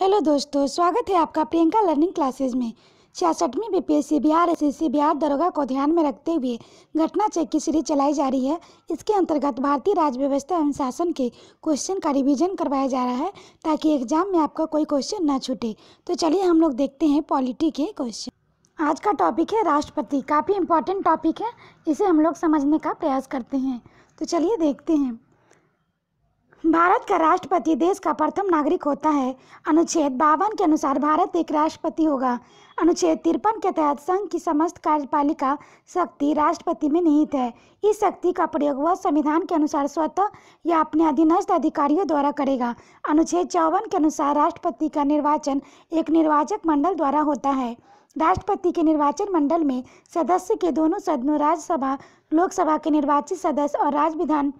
hello दोस्तों स्वागत है आपका प्रियंका लर्निंग क्लासेस में छियासठवीं B P S C Bihar S C Bihar दरोगा को ध्यान में रखते हुए घटना चेक की सीरीज चलाई जा रही है इसके अंतर्गत भारतीय राज्य व्यवस्था एवं शासन के क्वेश्चन का रिवीजन करवाया जा रहा है ताकि एग्जाम में आपका कोई क्वेश्चन ना छूटे तो चलिए हम लोग देखते हैं पॉलिटी के क्वेश्चन आज का टॉपिक है राष्ट्रपति काफ़ी इंपॉर्टेंट टॉपिक है इसे हम लोग समझने का प्रयास करते हैं तो चलिए देखते हैं भारत का राष्ट्रपति देश का प्रथम नागरिक होता है अनुच्छेद बावन के अनुसार भारत एक राष्ट्रपति होगा अनुच्छेद तिरपन के तहत संघ की समस्त कार्यपालिका शक्ति राष्ट्रपति में निहित है इस शक्ति का प्रयोग वह संविधान के अनुसार स्वतः या अपने अधीनस्थ अधिकारियों द्वारा करेगा अनुच्छेद चौवन के अनुसार राष्ट्रपति का निर्वाचन एक निर्वाचक मंडल द्वारा होता है राष्ट्रपति के निर्वाचन मंडल में सदस्य के दोनों सदनों राज्यसभा लोकसभा के निर्वाचित सदस्य और राज्य विधान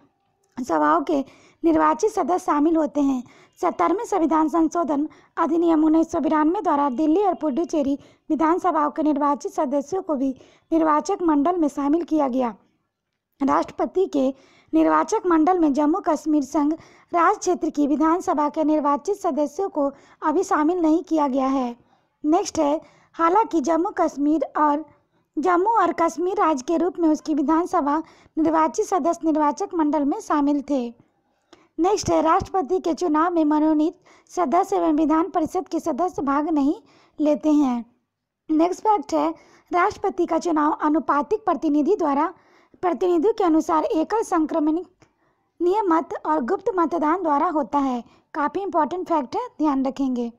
सभाओं के निर्वाचित सदस्य शामिल होते हैं सत्तरवें संविधान संशोधन अधिनियम उन्नीस सौ बिरानवे द्वारा दिल्ली और पुडुचेरी विधानसभाओं के निर्वाचित सदस्यों को भी निर्वाचक मंडल में शामिल किया गया राष्ट्रपति के निर्वाचक मंडल में जम्मू कश्मीर संघ राज्य क्षेत्र की विधानसभा के निर्वाचित सदस्यों को अभी शामिल नहीं किया गया है नेक्स्ट है हालांकि जम्मू कश्मीर और जम्मू और कश्मीर राज्य के रूप में उसकी विधानसभा निर्वाचित सदस्य निर्वाचक मंडल में शामिल थे नेक्स्ट है राष्ट्रपति के चुनाव में मनोनीत सदस्य एवं विधान परिषद के सदस्य भाग नहीं लेते हैं नेक्स्ट फैक्ट है राष्ट्रपति का चुनाव अनुपातिक प्रतिनिधि द्वारा प्रतिनिधि के अनुसार एकल संक्रमण नियमत और गुप्त मतदान द्वारा होता है काफ़ी इंपॉर्टेंट फैक्ट है ध्यान रखेंगे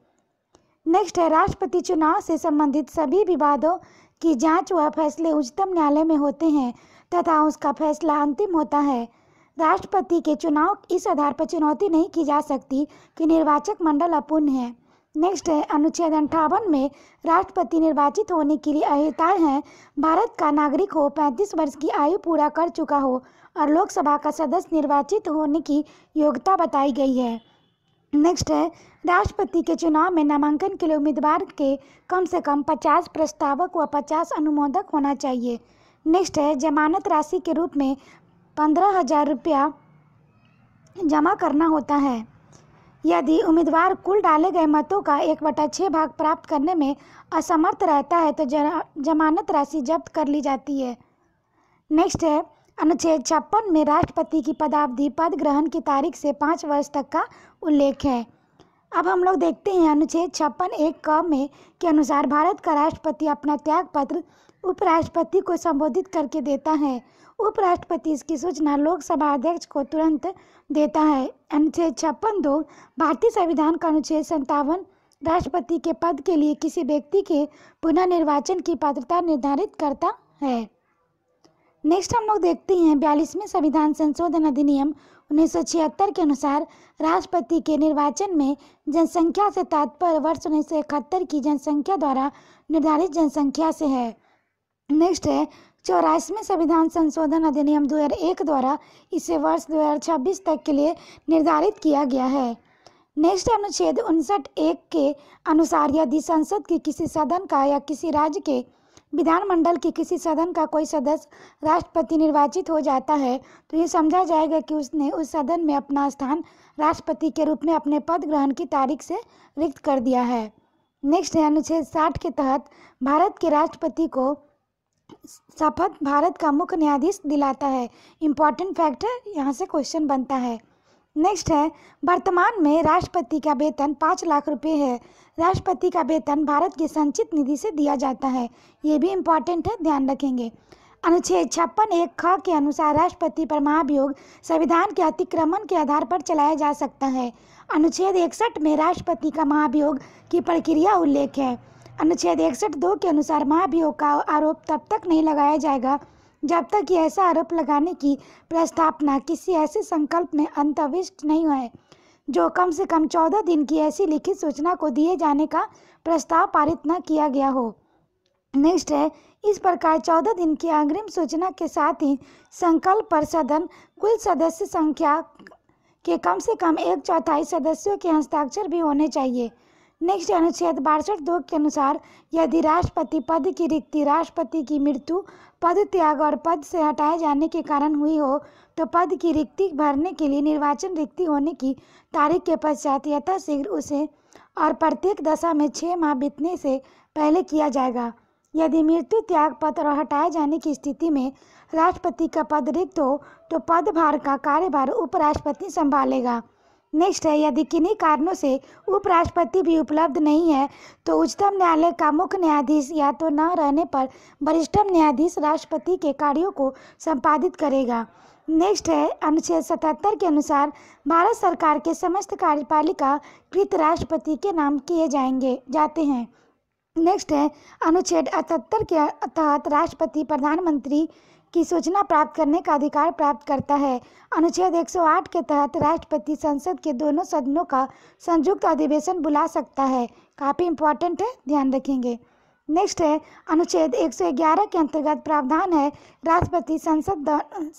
नेक्स्ट है राष्ट्रपति चुनाव से संबंधित सभी विवादों की जांच व फैसले उच्चतम न्यायालय में होते हैं तथा उसका फैसला अंतिम होता है राष्ट्रपति के चुनाव इस आधार पर चुनौती नहीं की जा सकती कि निर्वाचक मंडल अपूर्ण है नेक्स्ट है अनुच्छेद अंठावन में राष्ट्रपति निर्वाचित होने के लिए अहताएँ हैं भारत का नागरिक हो पैंतीस वर्ष की आयु पूरा कर चुका हो और लोकसभा का सदस्य निर्वाचित होने की योग्यता बताई गई है नेक्स्ट है राष्ट्रपति के चुनाव में नामांकन के लिए उम्मीदवार के कम से कम 50 प्रस्तावक व 50 अनुमोदक होना चाहिए नेक्स्ट है जमानत राशि के रूप में पंद्रह हजार रुपया जमा करना होता है यदि उम्मीदवार कुल डाले गए मतों का एक बटा छः भाग प्राप्त करने में असमर्थ रहता है तो जमानत राशि जब्त कर ली जाती है नेक्स्ट है अनुच्छेद छप्पन में राष्ट्रपति की पदावधि पद ग्रहण की तारीख से पाँच वर्ष तक का उल्लेख है अब हम लोग देखते हैं अनुच्छेद छप्पन एक क में के अनुसार भारत का राष्ट्रपति अपना त्याग पत्र उपराष्ट्रपति को संबोधित करके देता है उपराष्ट्रपति इसकी सूचना लोकसभा अध्यक्ष को तुरंत देता है अनुच्छेद छप्पन दो भारतीय संविधान का अनुच्छेद संतावन राष्ट्रपति के पद के लिए किसी व्यक्ति के पुनर्निर्वाचन की पात्रता निर्धारित करता है नेक्स्ट हम लोग देखते हैं बयालीसवें संविधान संशोधन अधिनियम उन्नीस के अनुसार राष्ट्रपति के निर्वाचन में जनसंख्या से तात्पर्य वर्ष उन्नीस की जनसंख्या द्वारा निर्धारित जनसंख्या से है नेक्स्ट है चौरासवें संविधान संशोधन अधिनियम 2001 द्वारा इसे वर्ष 2026 तक के लिए निर्धारित किया गया है नेक्स्ट अनुच्छेद उनसठ एक के अनुसार यदि संसद के किसी सदन का या किसी राज्य के विधानमंडल के किसी सदन का कोई सदस्य राष्ट्रपति निर्वाचित हो जाता है तो ये समझा जाएगा कि उसने उस सदन में अपना स्थान राष्ट्रपति के रूप में अपने पद ग्रहण की तारीख से रिक्त कर दिया है नेक्स्ट है अनुच्छेद साठ के तहत भारत के राष्ट्रपति को शपथ भारत का मुख्य न्यायाधीश दिलाता है इम्पॉर्टेंट फैक्टर यहाँ से क्वेश्चन बनता है नेक्स्ट है वर्तमान में राष्ट्रपति का वेतन पाँच लाख रुपए है राष्ट्रपति का वेतन भारत के संचित निधि से दिया जाता है ये भी इम्पॉर्टेंट है ध्यान रखेंगे अनुच्छेद छप्पन एक ख के अनुसार राष्ट्रपति पर महाभियोग संविधान के अतिक्रमण के आधार पर चलाया जा सकता है अनुच्छेद इकसठ में राष्ट्रपति का महाभियोग की प्रक्रिया उल्लेख है अनुच्छेद इकसठ दो के अनुसार महाभियोग का आरोप तब तक नहीं लगाया जाएगा जब तक कि ऐसा आरोप लगाने की प्रस्तावना किसी ऐसे संकल्प में अंतविष्ट नहीं है जो कम से कम चौदह दिन की ऐसी लिखित सूचना को दिए जाने का प्रस्ताव पारित न किया गया हो नेक्स्ट है इस प्रकार चौदह दिन की अग्रिम सूचना के साथ ही संकल्प पर सदन कुल सदस्य संख्या के कम से कम एक चौथाई सदस्यों के हस्ताक्षर भी होने चाहिए नेक्स्ट अनुच्छेद बासठ दो के अनुसार यदि राष्ट्रपति पद की रिक्ति राष्ट्रपति की मृत्यु पद त्याग और पद से हटाए जाने के कारण हुई हो तो पद की रिक्ति भरने के लिए निर्वाचन रिक्ति होने की तारीख के पश्चात यथाशीघ्र उसे और प्रत्येक दशा में छः माह बीतने से पहले किया जाएगा यदि मृत्यु त्याग पत्र और हटाए जाने की स्थिति में राष्ट्रपति का पद रिक्त हो तो पदभार का कार्यभार उपराष्ट्रपति संभालेगा नेक्स्ट है यदि किन्हीं कारणों से उपराष्ट्रपति भी उपलब्ध नहीं है तो उच्चतम न्यायालय का मुख्य न्यायाधीश या तो न रहने पर वरिष्ठम न्यायाधीश राष्ट्रपति के कार्यों को संपादित करेगा नेक्स्ट है अनुच्छेद सतहत्तर के अनुसार भारत सरकार के समस्त कार्यपालिका कृत राष्ट्रपति के नाम किए जाएंगे जाते हैं नेक्स्ट है अनुच्छेद अठहत्तर के तहत राष्ट्रपति प्रधानमंत्री की सूचना प्राप्त करने का अधिकार प्राप्त करता है अनुच्छेद 108 के तहत राष्ट्रपति संसद के दोनों सदनों का संयुक्त अधिवेशन बुला सकता है काफ़ी इंपॉर्टेंट है ध्यान रखेंगे नेक्स्ट है अनुच्छेद 111 के अंतर्गत प्रावधान है राष्ट्रपति संसद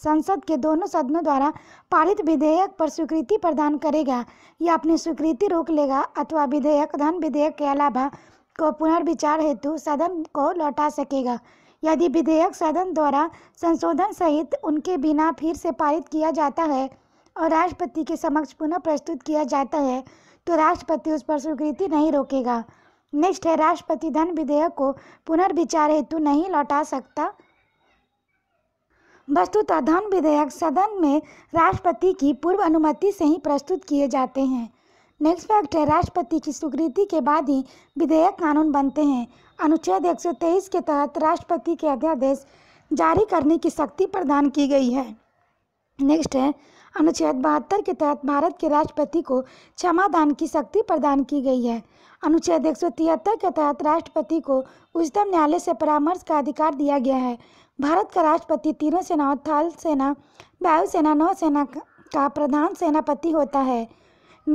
संसद के दोनों सदनों द्वारा पारित विधेयक पर स्वीकृति प्रदान करेगा या अपनी स्वीकृति रोक लेगा अथवा विधेयक धन विधेयक के अलावा को पुनर्विचार हेतु सदन को लौटा सकेगा यदि विधेयक सदन द्वारा संशोधन सहित उनके बिना फिर से पारित किया जाता है और राष्ट्रपति के समक्ष पुनः प्रस्तुत किया जाता है तो राष्ट्रपति उस पर स्वीकृति नहीं रोकेगा नेक्स्ट है राष्ट्रपति धन विधेयक को पुनर्विचार हेतु नहीं लौटा सकता वस्तुतः धन विधेयक सदन में राष्ट्रपति की पूर्व अनुमति से ही प्रस्तुत किए जाते हैं नेक्स्ट फैक्ट है राष्ट्रपति की स्वीकृति के बाद ही विधेयक कानून बनते हैं अनुच्छेद 123 के तहत राष्ट्रपति के अध्यादेश जारी करने की शक्ति प्रदान की गई है नेक्स्ट है अनुच्छेद बहत्तर के तहत भारत के राष्ट्रपति को क्षमादान की शक्ति प्रदान की गई है अनुच्छेद एक के तहत राष्ट्रपति को उच्चतम न्यायालय से परामर्श का अधिकार दिया गया है भारत का राष्ट्रपति तीनों सेनाओं थल सेना वायुसेना नौसेना का प्रधान सेनापति होता है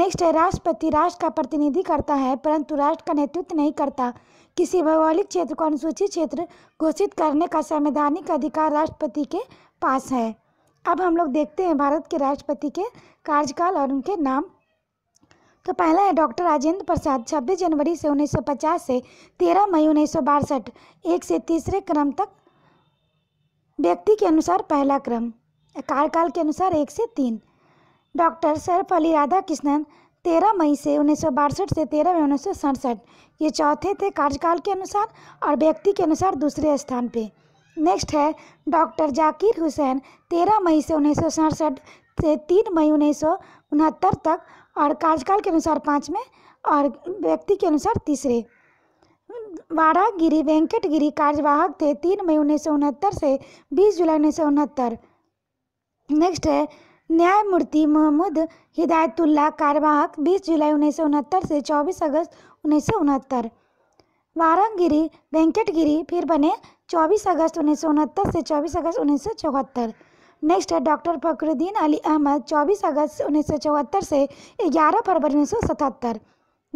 नेक्स्ट है राष्ट्रपति राष्ट्र का प्रतिनिधि करता है परंतु राष्ट्र का नेतृत्व नहीं करता किसी भौगोलिक क्षेत्र को अनुसूचित क्षेत्र घोषित करने का संवैधानिक अधिकार राष्ट्रपति के पास है अब हम लोग देखते हैं भारत के राष्ट्रपति के कार्यकाल और उनके नाम तो पहला है डॉक्टर राजेंद्र प्रसाद 26 जनवरी से 1950 से 13 मई उन्नीस एक से तीसरे क्रम तक व्यक्ति के अनुसार पहला क्रम कार्यकाल के अनुसार एक से तीन डॉक्टर सर्वपल्ली राधाकृष्णन तेरह मई से उन्नीस से तेरह मई उन्नीस ये चौथे थे कार्यकाल के अनुसार और व्यक्ति के अनुसार दूसरे स्थान पे नेक्स्ट है डॉक्टर जाकिर हुसैन तेरह मई से उन्नीस से तीन मई उन्नीस तक और कार्यकाल के अनुसार पाँचवें और व्यक्ति के अनुसार तीसरे वारागिरी वेंकटगिरी कार्यवाहक थे तीन मई उन्नीस से बीस जुलाई उन्नीस नेक्स्ट है न्यायमूर्ति मोहम्मद हिदायतुल्ला कार्यवाहक 20 जुलाई उन्नीस से 24 अगस्त उन्नीस सौ उनहत्तर वारंगिरी वेंकटगिरी फिर बने 24 अगस्त उन्नीस से 24 अगस्त उन्नीस नेक्स्ट है डॉक्टर फकरुद्दीन अली अहमद 24 अगस्त उन्नीस से 11 फरवरी उन्नीस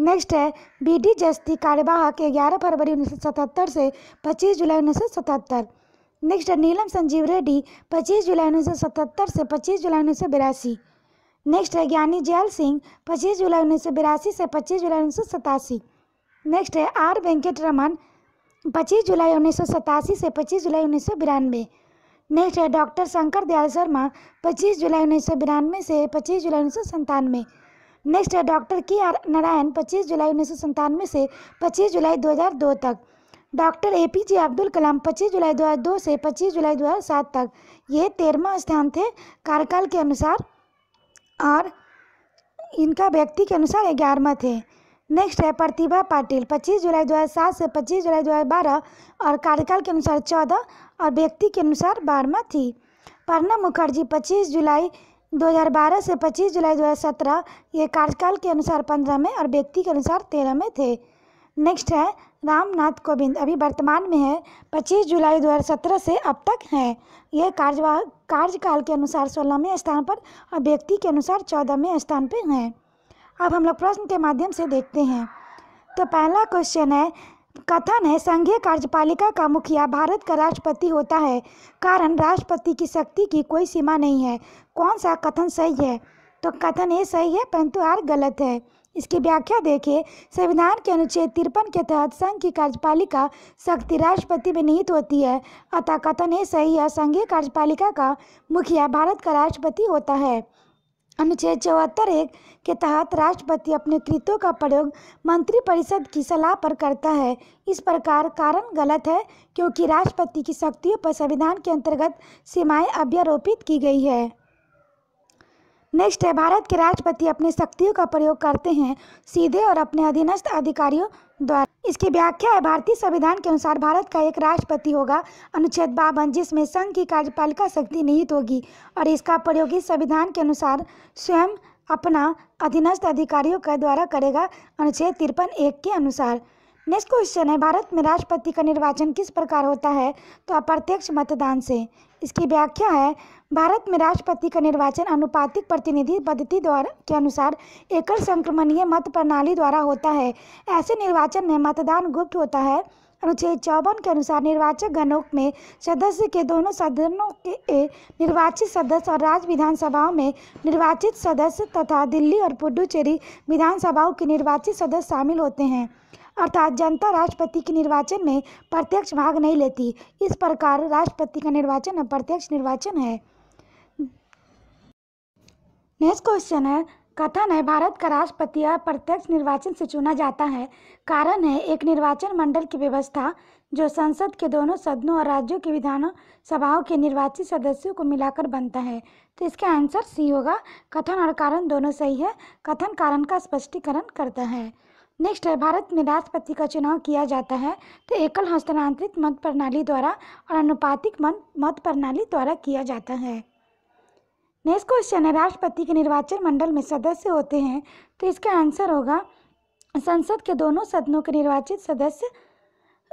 नेक्स्ट है बी डी जस्ती कार्यवाहक ग्यारह फरवरी उन्नीस से 25 जुलाई उन्नीस नेक्स्ट है नीलम संजीव रेड्डी पच्चीस जुलाई उन्नीस सौ सतहत्तर से पच्चीस जुलाई उन्नीस सौ बिरासी नेक्स्ट है ज्ञानी जयाल सिंह पच्चीस जुलाई उन्नीस सौ बिरासी से पच्चीस जुलाई उन्नीस सौ सतासी नेक्स्ट है आर वेंकट रमन पच्चीस जुलाई उन्नीस सौ सतासी से पच्चीस जुलाई उन्नीस सौ बिरानवे नेक्स्ट है डॉक्टर शंकर दयाल शर्मा पच्चीस जुलाई उन्नीस सौ बिरानवे से पच्चीस जुलाई उन्नीस सौ संतानवे नेक्स्ट है डॉक्टर के आर नारायण पच्चीस जुलाई उन्नीस सौ संतानवे से पच्चीस जुलाई दो हज़ार दो तक doctor A P J Abdul Kalam 25 जुलाई 2002 से 25 जुलाई 2007 तक ये तेरहवा स्थान थे कार्यकाल के अनुसार और इनका व्यक्ति के अनुसार ग्यारहवा थे नेक्स्ट है प्रतिभा पाटिल 25 जुलाई 2007 से 25 जुलाई 2012 और कार्यकाल के अनुसार 14 और व्यक्ति के अनुसार बारहवा थी प्रणब मुखर्जी 25 जुलाई 2012 से 25 जुलाई 2017 ये कार्यकाल के अनुसार पंद्रह में और व्यक्ति के अनुसार तेरह में थे नेक्स्ट है रामनाथ कोविंद अभी वर्तमान में है 25 जुलाई 2017 से अब तक हैं यह कार्यवा कार्यकाल के अनुसार सोलहवें स्थान पर और व्यक्ति के अनुसार चौदहवें स्थान पर हैं अब हम लोग प्रश्न के माध्यम से देखते हैं तो पहला क्वेश्चन है कथन है संघीय कार्यपालिका का मुखिया भारत का राष्ट्रपति होता है कारण राष्ट्रपति की शक्ति की कोई सीमा नहीं है कौन सा कथन सही है तो कथन ये सही है परंतु आर गलत है इसकी व्याख्या देखें संविधान के अनुच्छेद तिरपन के तहत संघ की कार्यपालिका शक्ति राष्ट्रपति में निहित होती है अतः कथन ही सही है संघीय कार्यपालिका का मुखिया भारत का राष्ट्रपति होता है अनुच्छेद चौहत्तर एक के तहत राष्ट्रपति अपने कृत्यों का प्रयोग मंत्रिपरिषद की सलाह पर करता है इस प्रकार कारण गलत है क्योंकि राष्ट्रपति की शक्तियों पर संविधान के अंतर्गत सीमाएं अभ्यारोपित की गई है नेक्स्ट है भारत के राष्ट्रपति अपनी शक्तियों का प्रयोग करते हैं सीधे और अपने अधीनस्थ अधिकारियों द्वारा इसकी व्याख्या है भारतीय संविधान के अनुसार भारत का एक राष्ट्रपति होगा अनुच्छेद बावन जिसमें संघ की कार्यपालिका शक्ति निहित होगी और इसका प्रयोग इस संविधान के अनुसार स्वयं अपना अधीनस्थ अधिकारियों के द्वारा करेगा अनुच्छेद तिरपन एक के अनुसार नेक्स्ट क्वेश्चन है भारत में राष्ट्रपति का निर्वाचन किस प्रकार होता है तो अप्रत्यक्ष मतदान से इसकी व्याख्या है भारत में राष्ट्रपति का निर्वाचन अनुपातिक प्रतिनिधि पद्धति द्वारा के अनुसार एकल संक्रमणीय मत प्रणाली द्वारा होता है ऐसे निर्वाचन में मतदान गुप्त होता है अनुच्छेद चौवन के अनुसार निर्वाचक गणों में सदस्य के दोनों सदनों के निर्वाचित सदस्य और राज्य विधानसभाओं में निर्वाचित सदस्य तथा दिल्ली और पुडुचेरी विधानसभाओं के निर्वाचित सदस्य शामिल होते हैं अर्थात जनता राष्ट्रपति के निर्वाचन में प्रत्यक्ष भाग नहीं लेती इस प्रकार राष्ट्रपति का निर्वाचन अप्रत्यक्ष निर्वाचन है नेक्स्ट क्वेश्चन है कथन है भारत का राष्ट्रपति प्रत्यक्ष निर्वाचन से चुना जाता है कारण है एक निर्वाचन मंडल की व्यवस्था जो संसद के दोनों सदनों और राज्यों के विधान सभाओं के निर्वाचित सदस्यों को मिलाकर बनता है तो इसका आंसर सी होगा कथन और कारण दोनों सही है कथन कारण का स्पष्टीकरण करता है नेक्स्ट है भारत में राष्ट्रपति का चुनाव किया जाता है तो एकल हस्तांतरित मत प्रणाली द्वारा और अनुपातिक मत मत प्रणाली द्वारा किया जाता है नेक्स्ट क्वेश्चन है राष्ट्रपति के निर्वाचन मंडल में सदस्य होते हैं तो इसका आंसर होगा संसद के दोनों सदनों के निर्वाचित सदस्य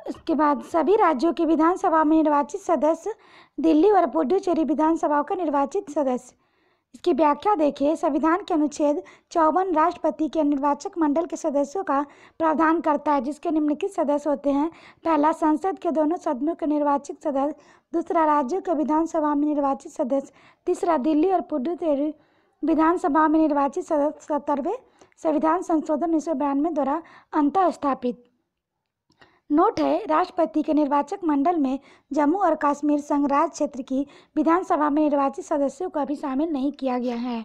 उसके बाद सभी राज्यों के विधानसभा में निर्वाचित सदस्य दिल्ली और पुडुचेरी विधानसभाओं का निर्वाचित सदस्य इसकी व्याख्या देखिए संविधान के अनुच्छेद चौवन राष्ट्रपति के निर्वाचक मंडल के सदस्यों का प्रावधान करता है जिसके निम्नलिखित सदस्य होते हैं पहला संसद के दोनों सदनों के निर्वाचित सदस्य दूसरा राज्यों के विधानसभा में निर्वाचित सदस्य तीसरा दिल्ली और पुडुचेरी विधानसभा में निर्वाचित सदस्य सत्तरवें संविधान संशोधन उन्नीस द्वारा अंतर स्थापित नोट है राष्ट्रपति के निर्वाचक मंडल में जम्मू और कश्मीर संघ राज्य क्षेत्र की विधानसभा में निर्वाचित सदस्यों को अभी शामिल नहीं किया गया है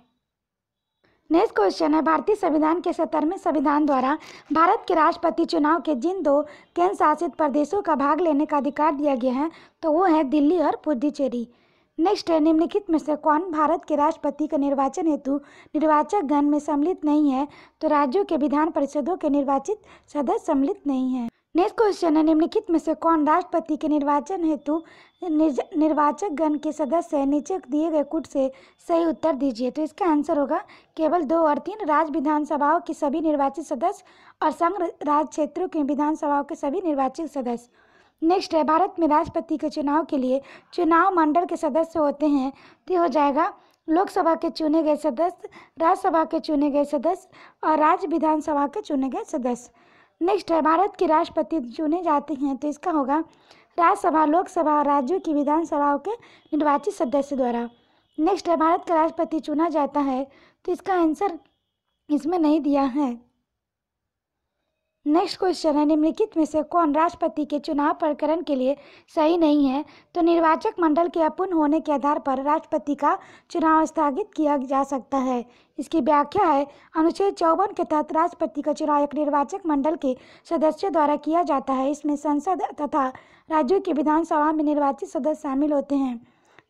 नेक्स्ट क्वेश्चन है भारतीय संविधान के सत्तरवें संविधान द्वारा भारत के राष्ट्रपति चुनाव के जिन दो केंद्र शासित प्रदेशों का भाग लेने का अधिकार दिया गया है तो वो है दिल्ली और पुदुचेरी नेक्स्ट है निम्नलिखित में से कौन भारत के राष्ट्रपति का निर्वाचन हेतु निर्वाचक गण में सम्मिलित नहीं है तो राज्यों के विधान परिषदों के निर्वाचित सदस्य सम्मिलित नहीं हैं नेक्स्ट क्वेश्चन है निम्नलिखित में से कौन राष्ट्रपति के निर्वाचन हेतु निर्वाचक गण के सदस्य है नीचे दिए गए कुट से सही उत्तर दीजिए तो इसका आंसर होगा केवल दो और तीन राज्य विधानसभाओं के सभी निर्वाचित सदस्य और संघ राज्य क्षेत्रों के विधानसभाओं के सभी निर्वाचित सदस्य नेक्स्ट है भारत में राष्ट्रपति के चुनाव के लिए चुनाव मंडल के सदस्य होते हैं तो हो जाएगा लोकसभा के चुने गए सदस्य राज्यसभा के चुने गए सदस्य और राज्य विधानसभा के चुने गए सदस्य नेक्स्ट है भारत के राष्ट्रपति चुने जाते हैं तो इसका होगा राज्यसभा लोकसभा और राज्यों की विधानसभाओं के निर्वाचित सदस्य द्वारा नेक्स्ट है भारत का राष्ट्रपति चुना जाता है तो इसका आंसर इसमें नहीं दिया है नेक्स्ट क्वेश्चन है निम्नलिखित में से कौन राष्ट्रपति के चुनाव प्रकरण के लिए सही नहीं है तो निर्वाचक मंडल के अपूर्ण होने के आधार पर राष्ट्रपति का चुनाव स्थगित किया जा सकता है इसकी व्याख्या है अनुच्छेद चौवन के तहत राष्ट्रपति का चुनाव एक निर्वाचक मंडल के सदस्यों द्वारा किया जाता है इसमें संसद तथा राज्यों की विधानसभा में निर्वाचित सदस्य शामिल होते हैं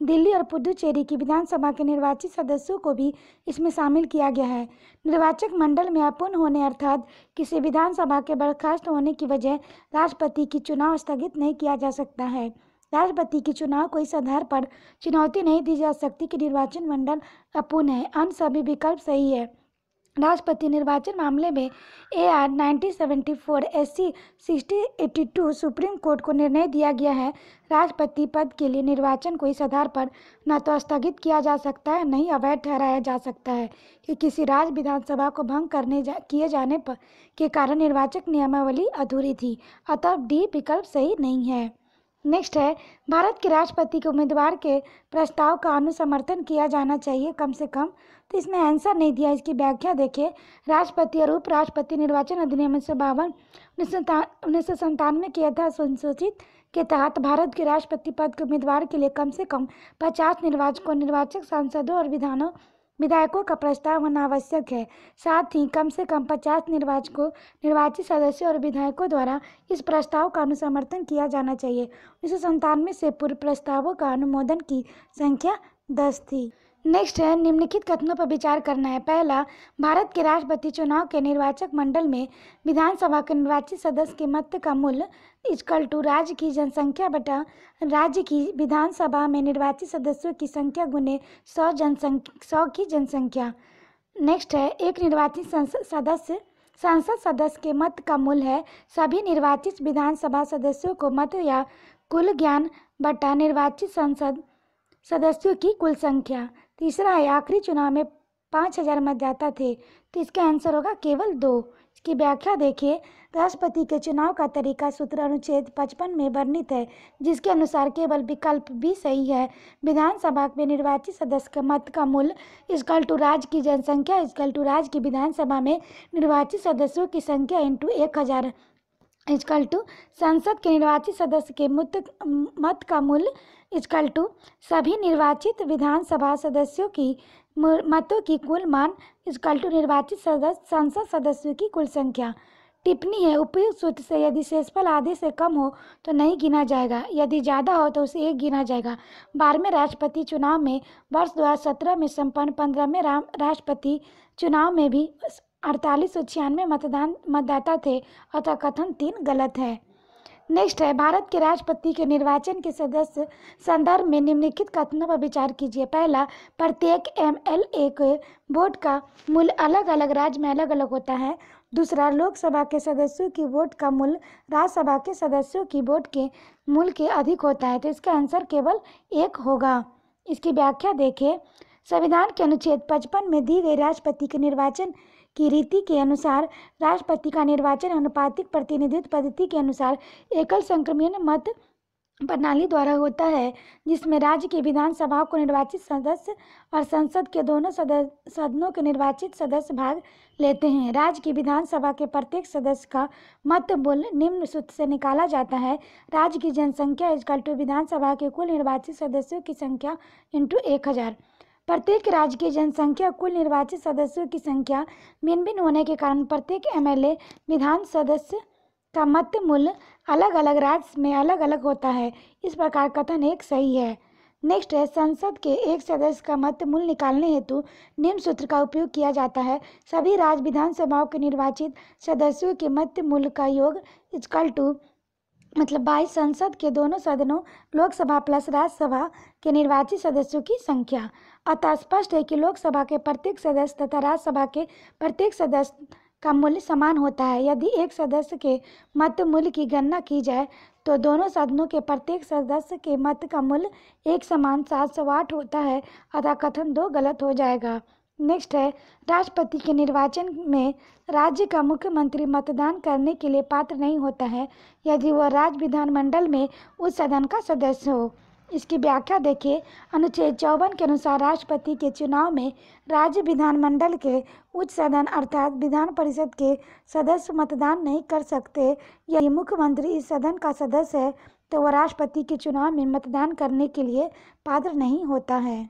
दिल्ली और पुडुचेरी की विधानसभा के निर्वाचित सदस्यों को भी इसमें शामिल किया गया है निर्वाचक मंडल में अपूर्ण होने अर्थात किसी विधानसभा के बर्खास्त होने की वजह राष्ट्रपति की चुनाव स्थगित नहीं किया जा सकता है राष्ट्रपति की चुनाव को इस आधार पर चुनौती नहीं दी जा सकती कि निर्वाचन मंडल अपूर्ण है अन्य सभी विकल्प सही है राष्ट्रपति निर्वाचन मामले में A R nineteen seventy four S C sixty eighty two supreme court को निर्णय दिया गया है राष्ट्रपति पद के लिए निर्वाचन को इस आधार पर न तो स्थगित किया जा सकता है न ही अवैध ठहराया जा सकता है कि किसी राज्य विधानसभा को भंग करने जा, किए जाने पर के कारण निर्वाचक नियमावली अधूरी थी अतः डी विकल्प सही नहीं है नेक्स्ट है भारत के राष्ट्रपति के उम्मीदवार के प्रस्ताव का अनुसमर्थन किया जाना चाहिए कम से कम तो इसमें आंसर नहीं दिया इसकी व्याख्या देखिए राष्ट्रपति और उपराष्ट्रपति निर्वाचन अधिनियम उन्नीस सौ बावन उन्नीस सौ संतानवे की यथा के तहत भारत के राष्ट्रपति पद के उम्मीदवार के लिए कम से कम पचास निर्वाचकों निर्वाचक सांसदों और विधानों विधायकों का प्रस्ताव होना आवश्यक है साथ ही कम से कम पचास निर्वाचकों निर्वाचित सदस्यों और विधायकों द्वारा इस प्रस्ताव का अनुसमर्थन किया जाना चाहिए उन्नीस सौ से पूर्व प्रस्तावों का अनुमोदन की संख्या दस थी नेक्स्ट है निम्नलिखित कथनों पर विचार करना है पहला भारत के राष्ट्रपति चुनाव के निर्वाचक मंडल में विधानसभा के निर्वाचित सदस्य के मत का मूल्य इजकल टू राज्य की जनसंख्या बटा राज्य की विधानसभा में निर्वाचित सदस्यों की संख्या गुने सौ जनसंख्या सौ की जनसंख्या नेक्स्ट है एक निर्वाचित सदस्य संसद सदस्य के मत का मूल्य है सभी निर्वाचित विधानसभा सदस्यों को मत या कुल ज्ञान बटा निर्वाचित संसद सदस्यों की कुल संख्या तीसरा है आखिरी चुनाव में पाँच हजार मतदाता थे तो इसका आंसर होगा केवल दो इसकी व्याख्या देखिए राष्ट्रपति के चुनाव का तरीका सूत्र अनुच्छेद पचपन में वर्णित है जिसके अनुसार केवल विकल्प भी सही है विधानसभा में निर्वाचित सदस्य का मत का मूल्य इसकल टू राज्य की जनसंख्या इसकल टू राज्य की विधानसभा में निर्वाचित सदस्यों की संख्या इंटू एक हज़ार स्कल टू संसद के निर्वाचित सदस्य के मत का मूल्य इजकल टू सभी निर्वाचित विधानसभा सदस्यों की मतों की कुल मान इजकल टू निर्वाचित सदस्य संसद सदस्यों की कुल संख्या टिप्पणी है उपयुक्त सूत्र से यदि शेषफल आधे से कम हो तो नहीं गिना जाएगा यदि ज़्यादा हो तो उसे एक गिना जाएगा बारहवें राष्ट्रपति चुनाव में वर्ष दो में संपन्न पंद्रहवें राष्ट्रपति चुनाव में भी अड़तालीस सौ छियानवे मतदान मतदाता थे अतः कथन तीन गलत है नेक्स्ट है भारत के राष्ट्रपति के निर्वाचन के सदस्य संदर्भ में निम्नलिखित कथनों पर विचार कीजिए पहला प्रत्येक एम एल ए के वोट का मूल्य अलग अलग राज्य में अलग अलग होता है दूसरा लोकसभा के सदस्यों की वोट का मूल्य राज्यसभा के सदस्यों की वोट के मूल्य के अधिक होता है तो इसका आंसर केवल एक होगा इसकी व्याख्या देखें संविधान के अनुच्छेद पचपन में दी गई राष्ट्रपति के निर्वाचन की रीति के अनुसार राष्ट्रपति का निर्वाचन अनुपातिक प्रतिनिधित्व पद्धति के अनुसार एकल संक्रमण मत प्रणाली द्वारा होता है जिसमें राज्य की विधानसभा को निर्वाचित सदस्य और संसद के दोनों सदस्य सदनों के निर्वाचित सदस्य भाग लेते हैं राज्य की विधानसभा के प्रत्येक सदस्य का मत मूल्य निम्न सूत्र से निकाला जाता है राज्य की जनसंख्या इजकल टू विधानसभा के कुल निर्वाचित सदस्यों की संख्या इंटू एक हज़ार प्रत्येक राज्य की जनसंख्या कुल निर्वाचित सदस्यों की संख्या भिन्न भिन्न होने के कारण प्रत्येक एमएलए विधान सदस्य का मत मूल्य अलग अलग राज्य में अलग अलग होता है इस प्रकार कथन एक सही है नेक्स्ट है संसद के एक सदस्य का मत मूल्य निकालने हेतु निम्न सूत्र का उपयोग किया जाता है सभी राज्य विधानसभाओं के निर्वाचित सदस्यों के मत मूल्य का योग इजकल टू मतलब बाईस संसद के दोनों सदनों लोकसभा प्लस राज्यसभा के निर्वाचित सदस्यों की संख्या अतः स्पष्ट है कि लोकसभा के प्रत्येक सदस्य तथा राज्यसभा के प्रत्येक सदस्य का मूल्य समान होता है यदि एक सदस्य के मत मूल्य की गणना की जाए तो दोनों सदनों के प्रत्येक सदस्य के मत का मूल्य एक समान सात सौ आठ होता है अतः कथन दो गलत हो जाएगा नेक्स्ट है राष्ट्रपति के निर्वाचन में राज्य का मुख्यमंत्री मतदान करने के लिए पात्र नहीं होता है यदि वह राज्य विधानमंडल में उस सदन का सदस्य हो इसकी व्याख्या देखें अनुच्छेद चौवन के अनुसार राष्ट्रपति के चुनाव में राज्य विधानमंडल के उच्च सदन अर्थात विधान परिषद के सदस्य मतदान नहीं कर सकते यदि मुख्यमंत्री इस सदन का सदस्य है तो वह राष्ट्रपति के चुनाव में मतदान करने के लिए पात्र नहीं होता है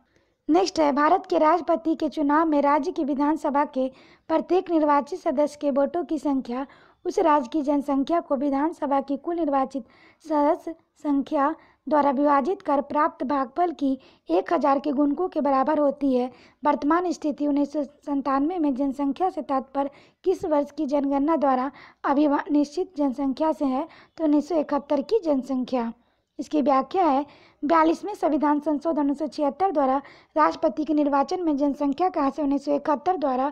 नेक्स्ट है भारत के राष्ट्रपति के चुनाव में राज्य की विधानसभा के प्रत्येक निर्वाचित सदस्य के वोटों की संख्या उस राज्य की जनसंख्या को विधानसभा की कुल निर्वाचित सदस्य संख्या द्वारा विभाजित कर प्राप्त भागफल की एक हजार के गुणकों के बराबर होती है वर्तमान स्थिति उन्नीस सौ संतानवे में जनसंख्या से तात्पर्य किस वर्ष की जनगणना द्वारा अभिमा निश्चित जनसंख्या से है तो उन्नीस सौ इकहत्तर की जनसंख्या इसकी व्याख्या है बयालीसवें संविधान संशोधन उन्नीस द्वारा राष्ट्रपति के निर्वाचन में जनसंख्या का आशय उन्नीस द्वारा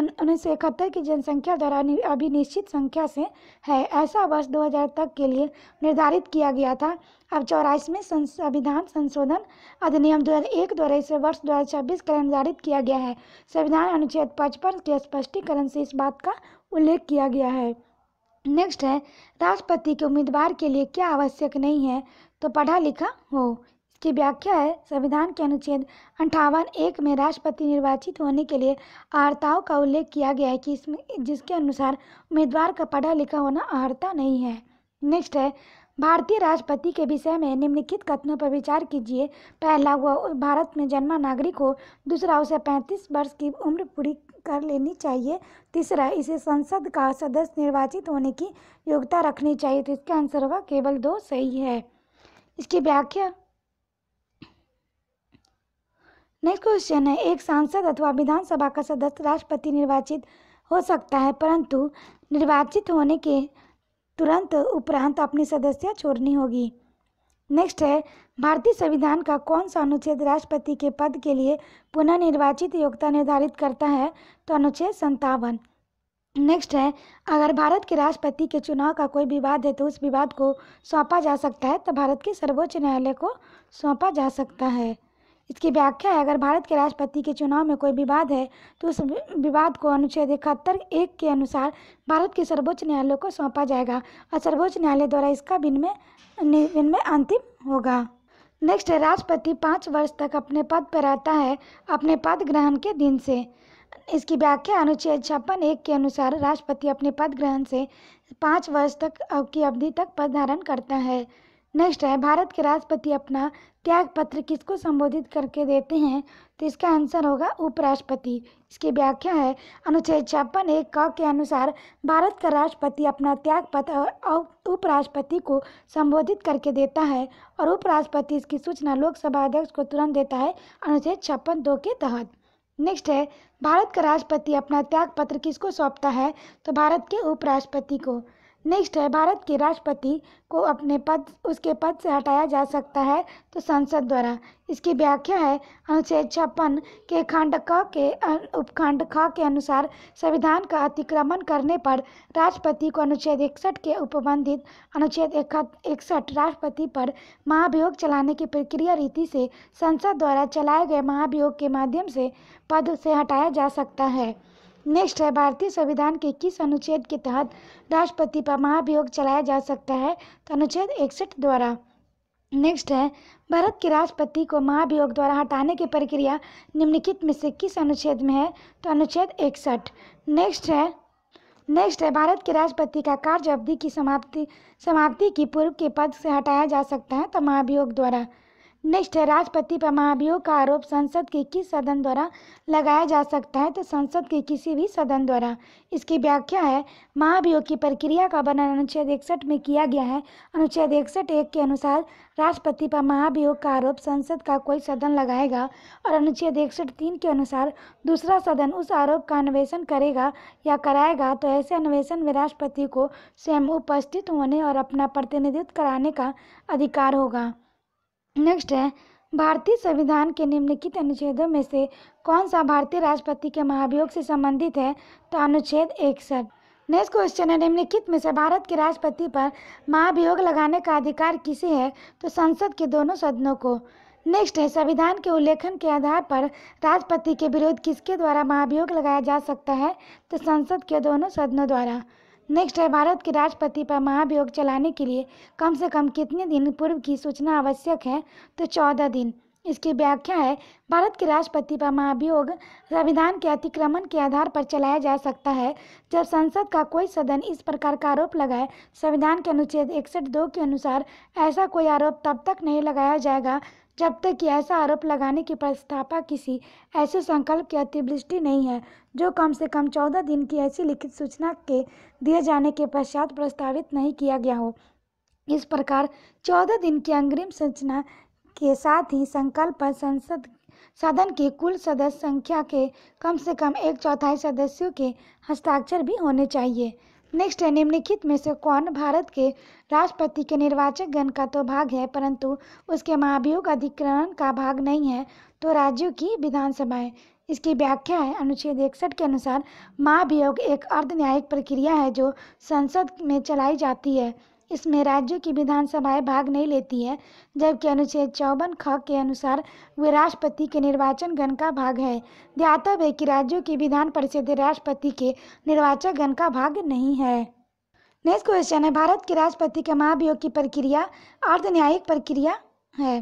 उन्नीस सौ इकहत्तर की जनसंख्या द्वारा अभी निश्चित संख्या से है ऐसा वर्ष 2000 तक के लिए निर्धारित किया गया था अब चौरासवें संविधान संशोधन अधिनियम 2001 द्वारा इसे वर्ष 2026 के लिए निर्धारित किया गया है संविधान अनुच्छेद पचपन के स्पष्टीकरण से इस बात का उल्लेख किया गया है नेक्स्ट है राष्ट्रपति के उम्मीदवार के लिए क्या आवश्यक नहीं है तो पढ़ा लिखा हो की व्याख्या है संविधान के अनुच्छेद अंठावन एक में राष्ट्रपति निर्वाचित होने के लिए आर्ताओं का उल्लेख किया गया है कि इसमें जिसके अनुसार उम्मीदवार का पढ़ा लिखा होना आर्ता नहीं है नेक्स्ट है भारतीय राष्ट्रपति के विषय में निम्नलिखित कथनों पर विचार कीजिए पहला वह भारत में जन्मा नागरिक हो दूसरा उसे पैंतीस वर्ष की उम्र पूरी कर लेनी चाहिए तीसरा इसे संसद का सदस्य निर्वाचित होने की योग्यता रखनी चाहिए तो इसका आंसर होगा केवल दो सही है इसकी व्याख्या नेक्स्ट क्वेश्चन है एक सांसद अथवा विधानसभा का सदस्य राष्ट्रपति निर्वाचित हो सकता है परंतु निर्वाचित होने के तुरंत उपरांत अपनी सदस्यता छोड़नी होगी नेक्स्ट है भारतीय संविधान का कौन सा अनुच्छेद राष्ट्रपति के पद के लिए पुनः निर्वाचित योग्यता निर्धारित करता है तो अनुच्छेद संतावन नेक्स्ट है अगर भारत के राष्ट्रपति के चुनाव का कोई विवाद है तो उस विवाद को सौंपा जा सकता है तो भारत के सर्वोच्च न्यायालय को सौंपा जा सकता है इसकी व्याख्या है अगर भारत के राष्ट्रपति के चुनाव में कोई विवाद है तो उस विवाद को अनुच्छेद इकहत्तर एक के अनुसार भारत के सर्वोच्च न्यायालय को सौंपा जाएगा और सर्वोच्च न्यायालय द्वारा इसका विनिमय अंतिम होगा नेक्स्ट है राष्ट्रपति पाँच वर्ष तक अपने पद पर रहता है अपने पद ग्रहण के दिन से इसकी व्याख्या अनुच्छेद छप्पन एक के अनुसार राष्ट्रपति अपने पद ग्रहण से पाँच वर्ष तक की अवधि तक पद धारण करता है नेक्स्ट है भारत के राष्ट्रपति अपना त्याग पत्र किसको संबोधित करके देते हैं तो इसका आंसर होगा उपराष्ट्रपति इसकी व्याख्या है अनुच्छेद छप्पन एक क के अनुसार भारत का राष्ट्रपति अपना त्याग पत्र और उपराष्ट्रपति को संबोधित करके देता है और उपराष्ट्रपति इसकी सूचना लोकसभा अध्यक्ष को तुरंत देता है अनुच्छेद छप्पन दो के तहत नेक्स्ट है भारत का राष्ट्रपति अपना त्याग पत्र किसको सौंपता है तो भारत के उपराष्ट्रपति को नेक्स्ट है भारत के राष्ट्रपति को अपने पद उसके पद से हटाया जा सकता है तो संसद द्वारा इसकी व्याख्या है अनुच्छेद छप्पन के खंड क के उपखंड ख के अनुसार संविधान का अतिक्रमण करने पर राष्ट्रपति को अनुच्छेद इकसठ के उपबंधित अनुच्छेद इकसठ राष्ट्रपति पर महाभियोग चलाने की प्रक्रिया रीति से संसद द्वारा चलाए गए महाभियोग के माध्यम से पद से हटाया जा सकता है नेक्स्ट है भारतीय संविधान के किस अनुच्छेद के तहत राष्ट्रपति पर महाभियोग चलाया जा सकता है तो अनुच्छेद इकसठ द्वारा नेक्स्ट है भारत के राष्ट्रपति को महाभियोग द्वारा हटाने की प्रक्रिया निम्नलिखित में से किस अनुच्छेद में है तो अनुच्छेद इकसठ नेक्स्ट है नेक्स्ट है भारत के राष्ट्रपति का कार्य अवधि की समाप्ति समाप्ति की पूर्व के पद से हटाया जा सकता है तो महाभियोग द्वारा नेक्स्ट है राष्ट्रपति पर महाभियोग का आरोप संसद के किस सदन द्वारा लगाया जा सकता है तो संसद के किसी भी सदन द्वारा इसकी व्याख्या है महाभियोग की प्रक्रिया का वर्णन अनुच्छेद इकसठ में किया गया है अनुच्छेद इकसठ एक के अनुसार राष्ट्रपति पर महाभियोग का आरोप संसद का कोई सदन लगाएगा और अनुच्छेद इकसठ तीन के अनुसार दूसरा सदन उस आरोप का अन्वेषण करेगा या कराएगा तो ऐसे अन्वेषण में राष्ट्रपति को स्वयं उपस्थित होने और अपना प्रतिनिधित्व कराने का अधिकार होगा नेक्स्ट है भारतीय संविधान के निम्नलिखित अनुच्छेदों में से कौन सा भारतीय राष्ट्रपति के महाभियोग से संबंधित है तो अनुच्छेद इकसठ नेक्स्ट क्वेश्चन है निम्नलिखित में से भारत के राष्ट्रपति पर महाभियोग लगाने का अधिकार किसे है तो संसद के दोनों सदनों को नेक्स्ट है संविधान के उल्लेखन के आधार पर राष्ट्रपति के विरोध किसके द्वारा महाभियोग लगाया जा सकता है तो संसद के दोनों सदनों द्वारा नेक्स्ट है भारत के राष्ट्रपति पर महाभियोग चलाने के लिए कम से कम कितने दिन पूर्व की सूचना आवश्यक है तो चौदह दिन इसकी व्याख्या है भारत के राष्ट्रपति पर महाभियोग संविधान के अतिक्रमण के आधार पर चलाया जा सकता है जब संसद का कोई सदन इस प्रकार का आरोप लगाए संविधान के अनुच्छेद इकसठ दो के अनुसार ऐसा कोई आरोप तब तक नहीं लगाया जाएगा जब तक कि ऐसा आरोप लगाने की प्रस्तापा किसी ऐसे संकल्प की अतिवृष्टि नहीं है जो कम से कम चौदह दिन की ऐसी लिखित सूचना के दिए जाने के पश्चात प्रस्तावित नहीं किया गया हो इस प्रकार चौदह दिन की अग्रिम सूचना के साथ ही संकल्प पर संसद सदन के कुल सदस्य संख्या के कम से कम एक चौथाई सदस्यों के हस्ताक्षर भी होने चाहिए नेक्स्ट है निम्नलिखित में से कौन भारत के राष्ट्रपति के निर्वाचक गण का तो भाग है परंतु उसके महाभियोग अधिकरण का भाग नहीं है तो राज्यों की विधानसभाएं इसकी व्याख्या है अनुच्छेद इकसठ के अनुसार महाभियोग एक अर्ध न्यायिक प्रक्रिया है जो संसद में चलाई जाती है इसमें राज्यों की विधानसभाएं भाग नहीं लेती है जबकि अनुच्छेद चौवन ख के अनुसार वे राष्ट्रपति के निर्वाचन गण का भाग है ध्यातव्य है कि राज्यों की विधान परिषद राष्ट्रपति के निर्वाचक गण का भाग नहीं है नेक्स्ट क्वेश्चन है भारत के राष्ट्रपति के महाभियोग की प्रक्रिया अर्ध न्यायिक प्रक्रिया है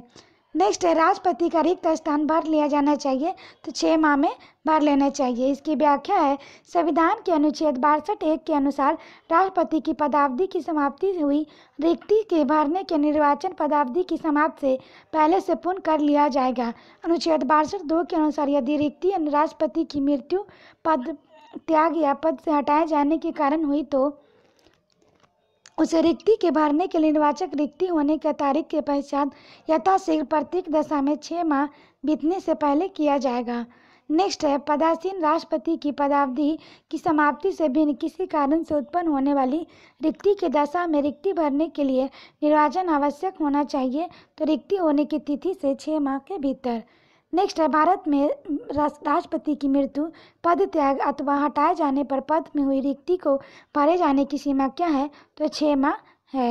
नेक्स्ट है राष्ट्रपति का रिक्त स्थान भर लिया जाना चाहिए तो छः माह में भर लेना चाहिए इसकी व्याख्या है संविधान के अनुच्छेद बासठ एक के अनुसार राष्ट्रपति की पदावधि की समाप्ति हुई रिक्ति के भरने के निर्वाचन पदावधि की समाप्त से पहले से पूर्ण कर लिया जाएगा अनुच्छेद बासठ दो के अनुसार यदि रिक्ति राष्ट्रपति की मृत्यु पद त्याग या पद से हटाए जाने के कारण हुई तो उसे रिक्ति के भरने के लिए निर्वाचक रिक्ति होने के तारीख के पश्चात यथाशीघ्र प्रत्येक दशा में छः माह बीतने से पहले किया जाएगा नेक्स्ट है पदासीन राष्ट्रपति की पदावधि की समाप्ति से भिन्न किसी कारण से उत्पन्न होने वाली रिक्ति की दशा में रिक्ति भरने के लिए निर्वाचन आवश्यक होना चाहिए तो रिक्ति होने की तिथि से छः माह के भीतर नेक्स्ट है भारत में राष्ट्रपति की मृत्यु पद त्याग अथवा हटाए जाने पर पद में हुई रिक्ति को भरे जाने की सीमा क्या है तो छः माह है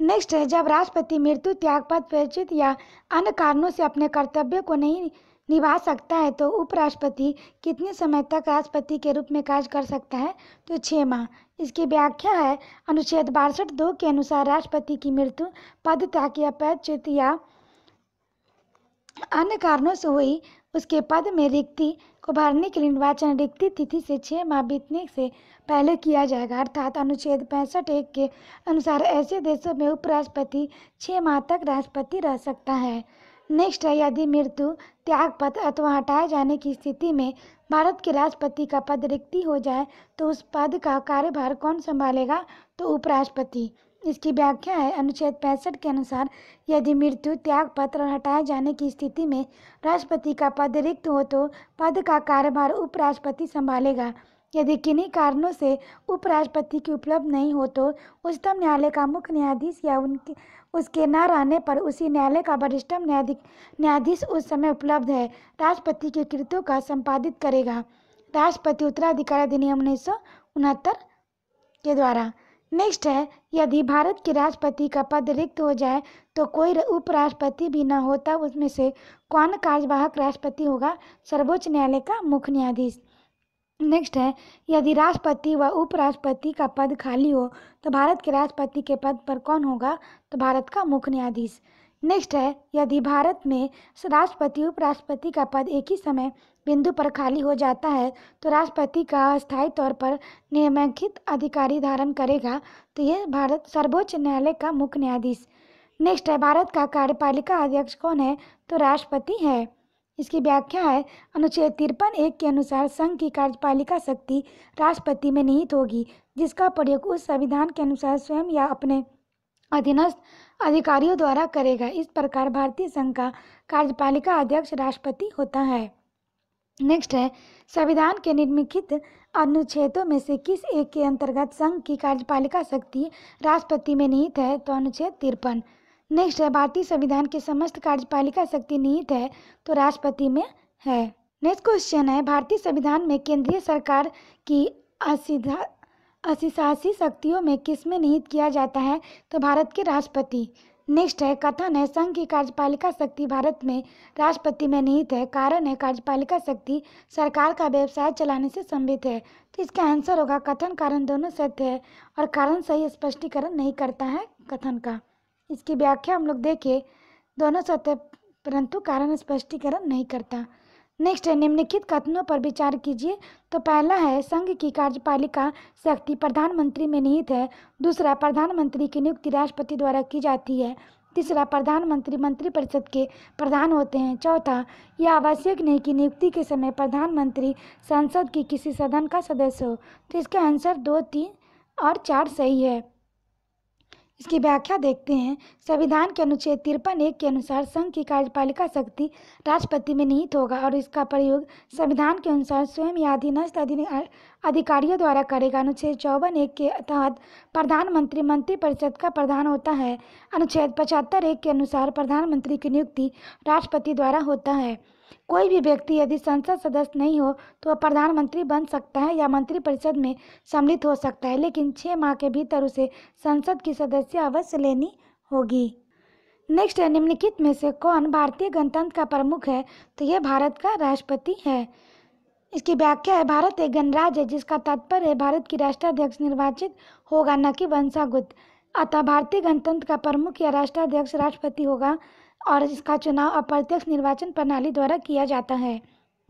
नेक्स्ट है जब राष्ट्रपति मृत्यु त्याग पद परिचित या अन्य कारणों से अपने कर्तव्य को नहीं निभा सकता है तो उपराष्ट्रपति कितने समय तक राष्ट्रपति के रूप में कार्य कर सकता है तो छः माह इसकी व्याख्या है अनुच्छेद बासठ दो के अनुसार राष्ट्रपति की मृत्यु पद त्याग या पदच्युत या अन्य कारणों से हुई उसके पद में रिक्ति को भरने के लिए निर्वाचन रिक्ति तिथि से छः माह बीतने से पहले किया जाएगा अर्थात अनुच्छेद पैंसठ एक के अनुसार ऐसे देशों में उपराष्ट्रपति छः माह तक राष्ट्रपति रह सकता है नेक्स्ट है यदि मृत्यु त्यागपत्र अथवा हटाए जाने की स्थिति में भारत के राष्ट्रपति का पद रिक्ति हो जाए तो उस पद का कार्यभार कौन संभालेगा तो उपराष्ट्रपति इसकी व्याख्या है अनुच्छेद पैंसठ के अनुसार यदि मृत्यु त्याग पत्र हटाए जाने की स्थिति में राष्ट्रपति का पद रिक्त हो तो पद का कार्यभार उपराष्ट्रपति संभालेगा यदि किन्हीं कारणों से उपराष्ट्रपति की उपलब्ध नहीं हो तो उच्चतम न्यायालय का मुख्य न्यायाधीश या उनके उसके न रहने पर उसी न्यायालय का वरिष्ठम न्यायाधी न्यायाधीश उस समय उपलब्ध है राष्ट्रपति के कृत्यों का संपादित करेगा राष्ट्रपति उत्तराधिकार अधिनियम उन्नीस के द्वारा नेक्स्ट है यदि भारत के राष्ट्रपति का पद रिक्त हो जाए तो कोई उपराष्ट्रपति भी ना होता उसमें से कौन कार्यवाहक राष्ट्रपति होगा सर्वोच्च न्यायालय का मुख्य न्यायाधीश नेक्स्ट है यदि राष्ट्रपति व उपराष्ट्रपति का पद खाली हो तो भारत के राष्ट्रपति के पद पर कौन होगा तो भारत का मुख्य न्यायाधीश नेक्स्ट है यदि भारत में राष्ट्रपति उपराष्ट्रपति का पद एक ही समय बिंदु पर खाली हो जाता है तो राष्ट्रपति का स्थायी तौर पर नियमांकित अधिकारी धारण करेगा तो यह भारत सर्वोच्च न्यायालय का मुख्य न्यायाधीश नेक्स्ट है भारत का कार्यपालिका अध्यक्ष कौन है तो राष्ट्रपति है इसकी व्याख्या है अनुच्छेद तिरपन एक के अनुसार संघ की कार्यपालिका शक्ति राष्ट्रपति में निहित होगी जिसका प्रयोग उस संविधान के अनुसार स्वयं या अपने अधीनस्थ अधिकारियों द्वारा करेगा इस प्रकार भारतीय संघ का कार्यपालिका अध्यक्ष राष्ट्रपति होता है नेक्स्ट है संविधान के निर्मिखित अनुच्छेदों में से किस एक के अंतर्गत संघ की कार्यपालिका शक्ति राष्ट्रपति में निहित है तो अनुच्छेद तिरपन नेक्स्ट है भारतीय संविधान के समस्त कार्यपालिका शक्ति निहित है तो राष्ट्रपति में है नेक्स्ट क्वेश्चन है भारतीय संविधान में केंद्रीय सरकार की असिधा अशिशासी शक्तियों में किसमें निहित किया जाता है तो भारत के राष्ट्रपति नेक्स्ट है कथन है संघ की कार्यपालिका शक्ति भारत में राष्ट्रपति में निहित है कारण है कार्यपालिका शक्ति सरकार का व्यवसाय चलाने से संबित है तो इसका आंसर होगा कथन कारण दोनों सत्य है और कारण सही स्पष्टीकरण नहीं करता है कथन का इसकी व्याख्या हम लोग देखें दोनों सत्य परंतु कारण स्पष्टीकरण नहीं करता नेक्स्ट है निम्नलिखित कथनों पर विचार कीजिए तो पहला है संघ की कार्यपालिका शक्ति प्रधानमंत्री में निहित है दूसरा प्रधानमंत्री की नियुक्ति राष्ट्रपति द्वारा की जाती है तीसरा प्रधानमंत्री मंत्रिपरिषद के प्रधान होते हैं चौथा यह आवश्यक नहीं कि नियुक्ति के समय प्रधानमंत्री संसद की किसी सदन का सदस्य हो तो इसका आंसर दो तीन और चार सही है इसकी व्याख्या देखते हैं संविधान के अनुच्छेद तिरपन एक के अनुसार संघ की कार्यपालिका शक्ति राष्ट्रपति में निहित होगा और इसका प्रयोग संविधान के अनुसार स्वयं या अधीनस्थ अधिकारियों द्वारा करेगा अनुच्छेद चौवन एक के तहत प्रधानमंत्री मंत्रिपरिषद का प्रधान होता है अनुच्छेद पचहत्तर एक के अनुसार प्रधानमंत्री की नियुक्ति राष्ट्रपति द्वारा होता है कोई भी व्यक्ति यदि संसद सदस्य नहीं हो तो वह प्रधानमंत्री बन सकता है या मंत्रिपरिषद में सम्मिलित हो सकता है लेकिन छः माह के भीतर उसे संसद की सदस्य अवश्य लेनी होगी नेक्स्ट है निम्नलिखित में से कौन भारतीय गणतंत्र का प्रमुख है तो यह भारत का राष्ट्रपति है इसकी व्याख्या है भारत एक गणराज्य है जिसका तात्पर्य है भारत की राष्ट्राध्यक्ष निर्वाचित होगा न कि वंशागुत अतः भारतीय गणतंत्र का प्रमुख या राष्ट्राध्यक्ष राष्ट्रपति होगा और इसका चुनाव अप्रत्यक्ष निर्वाचन प्रणाली द्वारा किया जाता है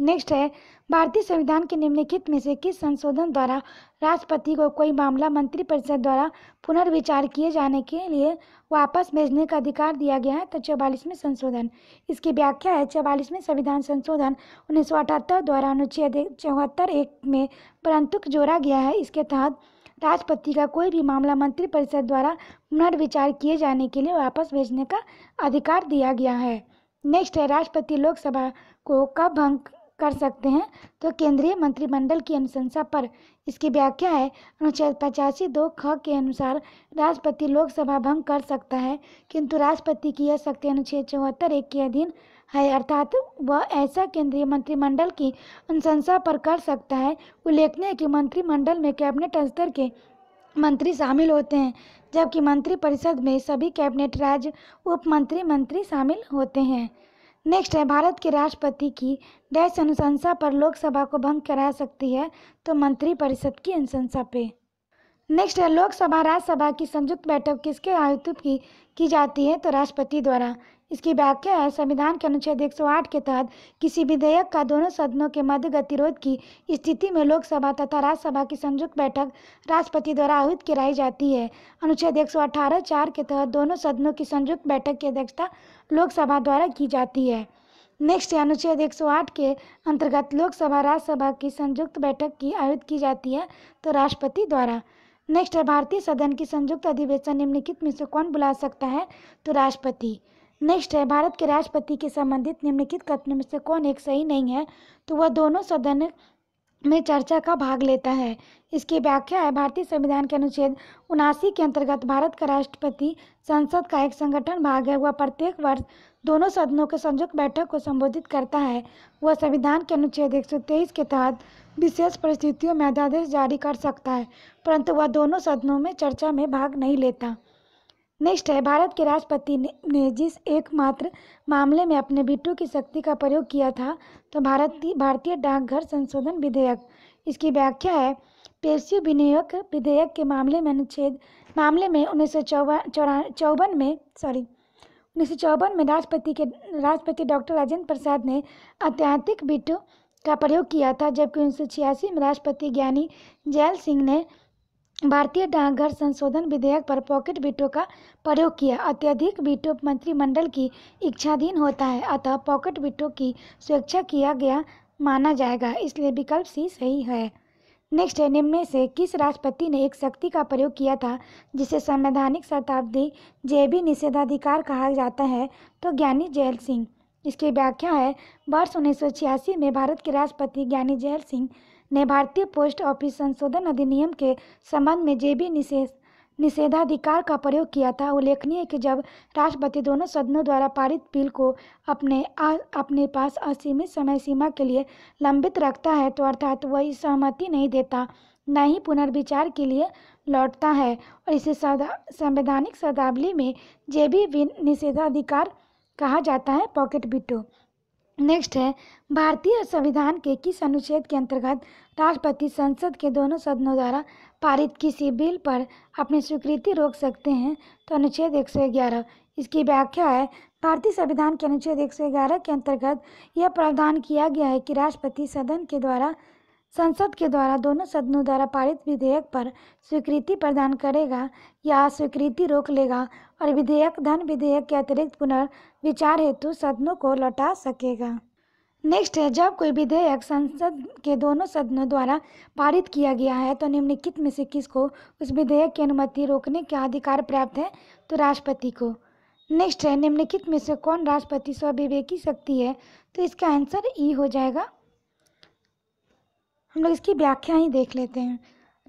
नेक्स्ट है भारतीय संविधान के निम्नलिखित में से किस संशोधन द्वारा राष्ट्रपति को कोई मामला मंत्रिपरिषद द्वारा पुनर्विचार किए जाने के लिए वापस भेजने का अधिकार दिया गया है तो चौवालीसवें संशोधन इसकी व्याख्या है चौवालीसवें संविधान संशोधन उन्नीस द्वारा अनुच्छेद चौहत्तर एक में परंतु जोड़ा गया है इसके तहत राजपत्ती का कोई भी मामला मंत्रिपरिषद द्वारा पुनर्विचार किए जाने के लिए वापस भेजने का अधिकार दिया गया है नेक्स्ट है राष्ट्रपति लोकसभा को कब भंग कर सकते हैं तो केंद्रीय मंत्रिमंडल की अनुशंसा पर इसकी व्याख्या है अनुच्छेद पचासी दो ख के अनुसार राष्ट्रपति लोकसभा भंग कर सकता है किंतु राष्ट्रपति की यह शक्ति अनुच्छेद चौहत्तर एक के अधीन है अर्थात वह ऐसा केंद्रीय मंत्रिमंडल की अनुशंसा पर कर सकता है उल्लेखनीय है कि मंत्रिमंडल में कैबिनेट स्तर के मंत्री शामिल होते हैं जबकि मंत्रिपरिषद में सभी कैबिनेट राज्य उप मंत्री मंत्री शामिल होते हैं नेक्स्ट है भारत के राष्ट्रपति की डैश अनुशंसा पर लोकसभा को भंग करा सकती है तो मंत्रिपरिषद की अनुशंसा पे नेक्स्ट है लोकसभा राज्यसभा की संयुक्त बैठक किसके आयुक्त की की जाती है तो राष्ट्रपति द्वारा इसकी व्याख्या है संविधान के अनुच्छेद 108 के तहत किसी विधेयक का दोनों सदनों के मध्य गतिरोध की स्थिति में लोकसभा तथा राज्यसभा की संयुक्त बैठक राष्ट्रपति द्वारा आहूत कराई जाती है अनुच्छेद 118 चार के तहत दोनों सदनों की संयुक्त बैठक की अध्यक्षता लोकसभा द्वारा की जाती है नेक्स्ट अनुच्छेद 108 के अंतर्गत लोकसभा राज्यसभा की संयुक्त बैठक की आयोजित की जाती है तो राष्ट्रपति द्वारा नेक्स्ट है भारतीय सदन की संयुक्त अधिवेशन निम्नलिखित में से कौन बुला सकता है तो राष्ट्रपति नेक्स्ट है भारत के राष्ट्रपति के संबंधित निम्नलिखित कथनों में से कौन एक सही नहीं है तो वह दोनों सदन में चर्चा का भाग लेता है इसकी व्याख्या है भारतीय संविधान के अनुच्छेद उनासी के अंतर्गत भारत का राष्ट्रपति संसद का एक संगठन भाग है वह प्रत्येक वर्ष दोनों सदनों के संयुक्त बैठक को संबोधित करता है वह संविधान के अनुच्छेद एक के तहत विशेष परिस्थितियों में अध्यादेश जारी कर सकता है परंतु वह दोनों सदनों में चर्चा में भाग नहीं लेता नेक्स्ट है भारत के राष्ट्रपति ने, जिस एकमात्र मामले में अपने बिट्टू की शक्ति का प्रयोग किया था तो भारतीय भारतीय डाकघर संशोधन विधेयक इसकी व्याख्या है पेशी विनियोग विधेयक के मामले में अनुच्छेद मामले में उन्नीस सौ चौवन में सॉरी उन्नीस सौ चौवन में राष्ट्रपति के राष्ट्रपति डॉक्टर राजेंद्र प्रसाद ने अत्याधिक बिट्टू का प्रयोग किया था जबकि उन्नीस सौ छियासी में राष्ट्रपति ज्ञानी जैल सिंह ने भारतीय डाकघर संशोधन विधेयक पर पॉकेट बिटो का प्रयोग किया अत्यधिक बीटो मंत्रिमंडल की इच्छाधीन होता है अतः पॉकेट बिटो की स्वेच्छा किया गया माना जाएगा इसलिए विकल्प सी सही है नेक्स्ट है निम्न से किस राष्ट्रपति ने एक शक्ति का प्रयोग किया था जिसे संवैधानिक शताब्दी जेबी निषेधाधिकार कहा जाता है तो ज्ञानी जयल सिंह इसकी व्याख्या है वर्ष उन्नीस में भारत के राष्ट्रपति ज्ञानी जयल सिंह ने भारतीय पोस्ट ऑफिस संशोधन अधिनियम के संबंध में जेबी निषेध निषेधाधिकार का प्रयोग किया था उल्लेखनीय है कि जब राष्ट्रपति दोनों सदनों द्वारा पारित बिल को अपने आ, अपने पास असीमित समय सीमा के लिए लंबित रखता है तो अर्थात वह सहमति नहीं देता न ही पुनर्विचार के लिए लौटता है और इसे संवैधानिक शब्दावली में जेबी निषेधाधिकार कहा जाता है पॉकेट बिटो नेक्स्ट है भारतीय संविधान के किस अनुच्छेद के अंतर्गत राष्ट्रपति संसद के दोनों सदनों द्वारा पारित किसी बिल पर अपनी स्वीकृति रोक सकते हैं तो अनुच्छेद 111 इसकी व्याख्या है भारतीय संविधान के अनुच्छेद 111 के अंतर्गत यह प्रावधान किया गया है कि राष्ट्रपति सदन के द्वारा संसद के द्वारा दोनों सदनों द्वारा पारित विधेयक पर स्वीकृति प्रदान करेगा या स्वीकृति रोक लेगा और विधेयक धन विधेयक के अतिरिक्त पुनर्विचार हेतु सदनों को लौटा सकेगा नेक्स्ट है जब कोई विधेयक संसद के दोनों सदनों द्वारा पारित किया गया है तो निम्नलिखित में से किसको उस विधेयक की अनुमति रोकने का अधिकार प्राप्त है तो राष्ट्रपति को नेक्स्ट है निम्नलिखित में से कौन राष्ट्रपति स्विवेकी शक्ति है तो इसका आंसर ई e हो जाएगा हम लोग इसकी व्याख्या ही देख लेते हैं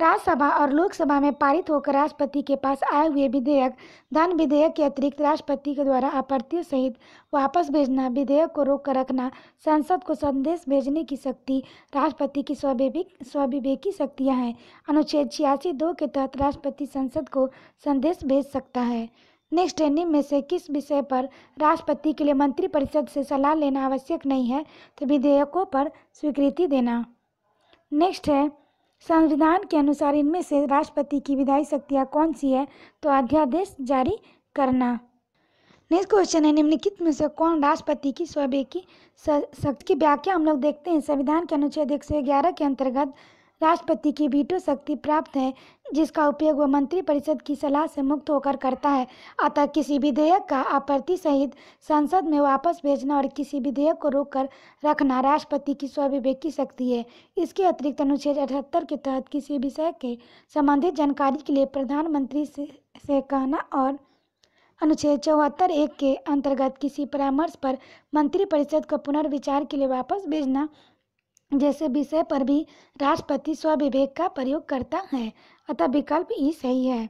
राज्यसभा और लोकसभा में पारित होकर राष्ट्रपति के पास आए हुए विधेयक धन विधेयक के अतिरिक्त राष्ट्रपति के द्वारा आपत्ति सहित वापस भेजना विधेयक को रोक कर रखना संसद को संदेश भेजने की शक्ति राष्ट्रपति की स्वाभिविक स्वाभिवेकी शक्तियाँ हैं अनुच्छेद छियासी दो के तहत राष्ट्रपति संसद को संदेश भेज सकता है नेक्स्ट है निम्न में से किस विषय पर राष्ट्रपति के लिए मंत्रिपरिषद से सलाह लेना आवश्यक नहीं है तो विधेयकों पर स्वीकृति देना नेक्स्ट है संविधान के अनुसार इनमें से राष्ट्रपति की विधायी शक्तियाँ कौन सी है तो अध्यादेश जारी करना नेक्स्ट क्वेश्चन है निम्नलिखित में से कौन राष्ट्रपति की स्वाभिकी शक्ति की व्याख्या हम लोग देखते हैं संविधान के अनुच्छेद एक के अंतर्गत राष्ट्रपति की वीटो शक्ति प्राप्त है जिसका उपयोग वह मंत्रिपरिषद की सलाह से मुक्त होकर करता है अतः किसी विधेयक का आपत्ति सहित संसद में वापस भेजना और किसी विधेयक को रोककर रखना राष्ट्रपति की स्विवेक की शक्ति है इसके अतिरिक्त अनुच्छेद अठहत्तर के तहत किसी विषय के संबंधित जानकारी के लिए प्रधानमंत्री से, से कहना और अनुच्छेद चौहत्तर एक के अंतर्गत किसी परामर्श पर मंत्रिपरिषद को पुनर्विचार के लिए वापस भेजना जैसे विषय पर भी राष्ट्रपति स्वविवेक का प्रयोग करता है अतः विकल्प ई सही है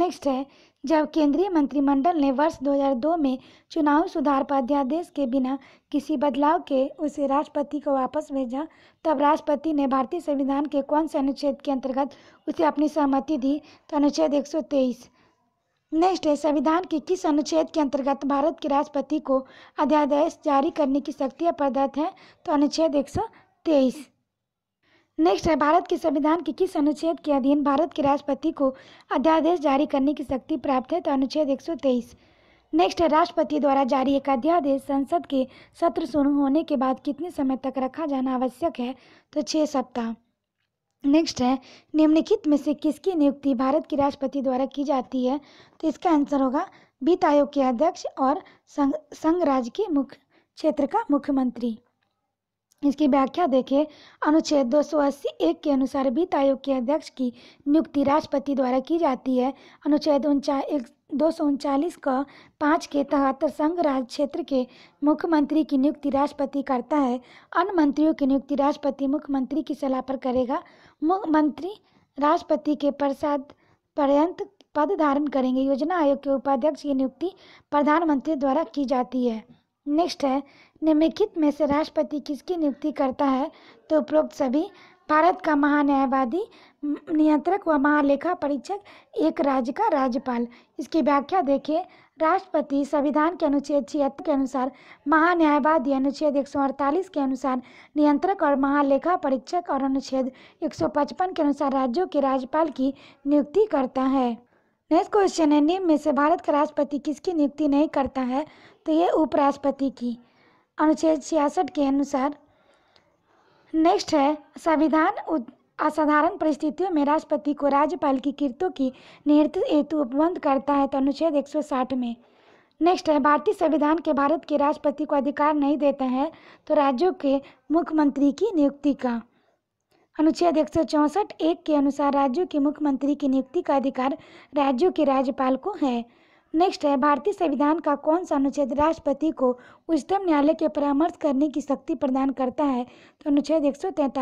नेक्स्ट है जब केंद्रीय मंत्रिमंडल ने वर्ष 2002 में चुनाव सुधार पर अध्यादेश के बिना किसी बदलाव के उसे राष्ट्रपति को वापस भेजा तब राष्ट्रपति ने भारतीय संविधान के कौन से अनुच्छेद के अंतर्गत उसे अपनी सहमति दी तो अनुच्छेद एक नेक्स्ट है संविधान के किस अनुच्छेद के अंतर्गत भारत के राष्ट्रपति को अध्यादेश जारी करने की शक्तियाँ प्रदत्त हैं तो अनुच्छेद एक सौ तेईस नेक्स्ट है भारत के संविधान के किस अनुच्छेद के अधीन भारत के राष्ट्रपति को अध्यादेश जारी करने की शक्ति प्राप्त है तो अनुच्छेद एक नेक्स्ट है राष्ट्रपति द्वारा जारी एक अध्यादेश संसद के सत्र शुरू होने के बाद कितने समय तक रखा जाना आवश्यक है तो छः सप्ताह नेक्स्ट है निम्नलिखित में से किसकी नियुक्ति भारत के राष्ट्रपति द्वारा की जाती है तो इसका आंसर होगा वित्त आयोग के अध्यक्ष और संघ संघ राज्य के मुख्य क्षेत्र का मुख्यमंत्री इसकी व्याख्या देखें अनुच्छेद दो सौ अस्सी एक के अनुसार वित्त आयोग के अध्यक्ष की नियुक्ति राष्ट्रपति द्वारा की जाती है अनुच्छेद उनचा एक दो सौ उनचालीस का पाँच के तहत संघ राज्य क्षेत्र के मुख्यमंत्री की नियुक्ति राष्ट्रपति करता है अन्य मंत्रियों की नियुक्ति राष्ट्रपति मुख्यमंत्री की सलाह पर करेगा मुख्यमंत्री राष्ट्रपति के प्रसाद पर्यंत पद धारण करेंगे योजना आयोग के उपाध्यक्ष की नियुक्ति प्रधानमंत्री द्वारा की जाती है नेक्स्ट है निम्नलिखित में से राष्ट्रपति किसकी नियुक्ति करता है तो उपरोक्त सभी भारत का महान्यायवादी नियंत्रक व महालेखा परीक्षक एक राज्य का राज्यपाल इसकी व्याख्या देखें राष्ट्रपति संविधान के अनुच्छेद छिहत्तर के अनुसार महान्यायवादी अनुच्छेद अड़तालीस के अनुसार नियंत्रक और महालेखा परीक्षक और अनुच्छेद 155 के अनुसार राज्यों के राज्यपाल की नियुक्ति करता है नेक्स्ट क्वेश्चन है निम्न में से भारत का राष्ट्रपति किसकी नियुक्ति नहीं करता है तो ये उपराष्ट्रपति की अनुच्छेद छियासठ के अनुसार नेक्स्ट है संविधान असाधारण परिस्थितियों में राष्ट्रपति को राज्यपाल की कृतों की नेतृत्व हेतु उपबंध करता है तो अनुच्छेद 160 में नेक्स्ट है भारतीय संविधान के भारत के राष्ट्रपति को अधिकार नहीं देते हैं तो राज्यों के मुख्यमंत्री की नियुक्ति का अनुच्छेद एक सौ चौंसठ एक के अनुसार राज्यों के मुख्यमंत्री की नियुक्ति का अधिकार राज्यों के राज्यपाल को है नेक्स्ट है भारतीय संविधान का कौन सा अनुच्छेद राष्ट्रपति को उच्चतम न्यायालय के परामर्श करने की शक्ति प्रदान करता है तो अनुच्छेद एक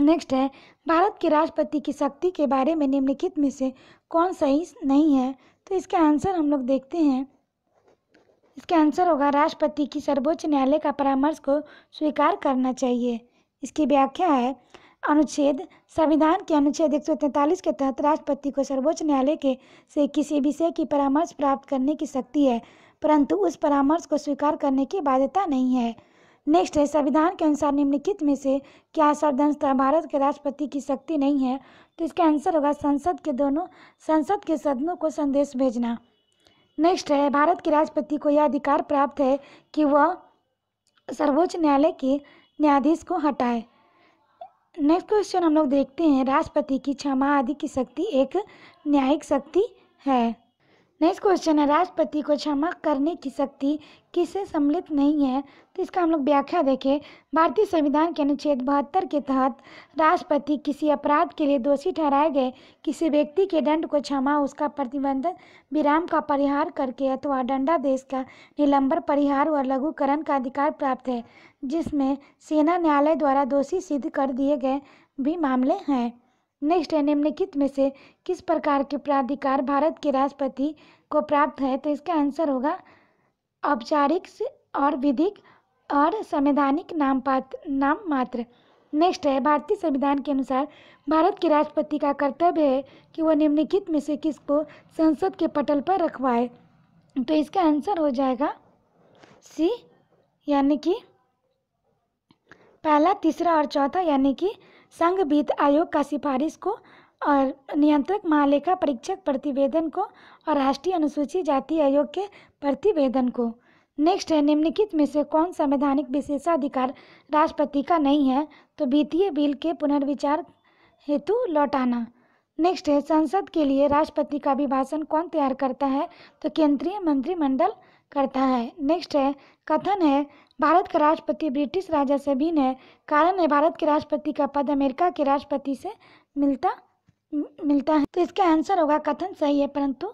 नेक्स्ट है भारत के राष्ट्रपति की शक्ति के बारे में निम्नलिखित में से कौन सही नहीं है तो इसका आंसर हम लोग देखते हैं इसका आंसर होगा राष्ट्रपति की सर्वोच्च न्यायालय का परामर्श को स्वीकार करना चाहिए इसकी व्याख्या है अनुच्छेद संविधान के अनुच्छेद एक के तहत राष्ट्रपति को सर्वोच्च न्यायालय के से किसी विषय की परामर्श प्राप्त करने की शक्ति है परंतु उस परामर्श को स्वीकार करने की बाध्यता नहीं है नेक्स्ट है संविधान के अनुसार निम्नलिखित में से क्या शब्दंशतः भारत के राष्ट्रपति की शक्ति नहीं है तो इसका आंसर होगा संसद के दोनों संसद के सदनों को संदेश भेजना नेक्स्ट है भारत के राष्ट्रपति को यह अधिकार प्राप्त है कि वह सर्वोच्च न्यायालय के न्यायाधीश को हटाए नेक्स्ट क्वेश्चन हम लोग देखते हैं राष्ट्रपति की क्षमा आदि की शक्ति एक न्यायिक शक्ति है नेक्स्ट क्वेश्चन है राष्ट्रपति को क्षमा करने की शक्ति किससे सम्मिलित नहीं है तो इसका हम लोग व्याख्या देखें भारतीय संविधान के अनुच्छेद बहत्तर के तहत राष्ट्रपति किसी अपराध के लिए दोषी ठहराए गए किसी व्यक्ति के दंड को क्षमा उसका प्रतिबंध विराम का परिहार करके अथवा दंडादेश का निलंबर परिहार व लघुकरण का अधिकार प्राप्त है जिसमें सेना न्यायालय द्वारा दोषी सिद्ध कर दिए गए भी मामले हैं नेक्स्ट है निम्नलिखित में से किस प्रकार के प्राधिकार भारत के राष्ट्रपति को प्राप्त है तो इसका आंसर होगा औपचारिक और विधिक और संवैधानिक नाम पात्र नाम मात्र नेक्स्ट है भारतीय संविधान के अनुसार भारत के राष्ट्रपति का कर्तव्य है कि वह निम्नलिखित में से किसको संसद के पटल पर रखवाए तो इसका आंसर हो जाएगा सी यानी कि पहला तीसरा और चौथा यानी कि संघ वित्त आयोग का सिफारिश को और नियंत्रक महालेखा परीक्षक प्रतिवेदन को और राष्ट्रीय अनुसूचित जाति आयोग के प्रतिवेदन को नेक्स्ट है निम्नलिखित में से कौन संवैधानिक विशेषाधिकार राष्ट्रपति का नहीं है तो वित्तीय बिल के पुनर्विचार हेतु लौटाना नेक्स्ट है संसद के लिए राष्ट्रपति का अभिभाषण कौन तैयार करता है तो केंद्रीय मंत्रिमंडल करता है नेक्स्ट है कथन है भारत का राष्ट्रपति ब्रिटिश राजा से भिन्न है कारण है भारत के राष्ट्रपति का पद अमेरिका के राष्ट्रपति से मिलता मिलता है तो इसका आंसर होगा कथन सही है परंतु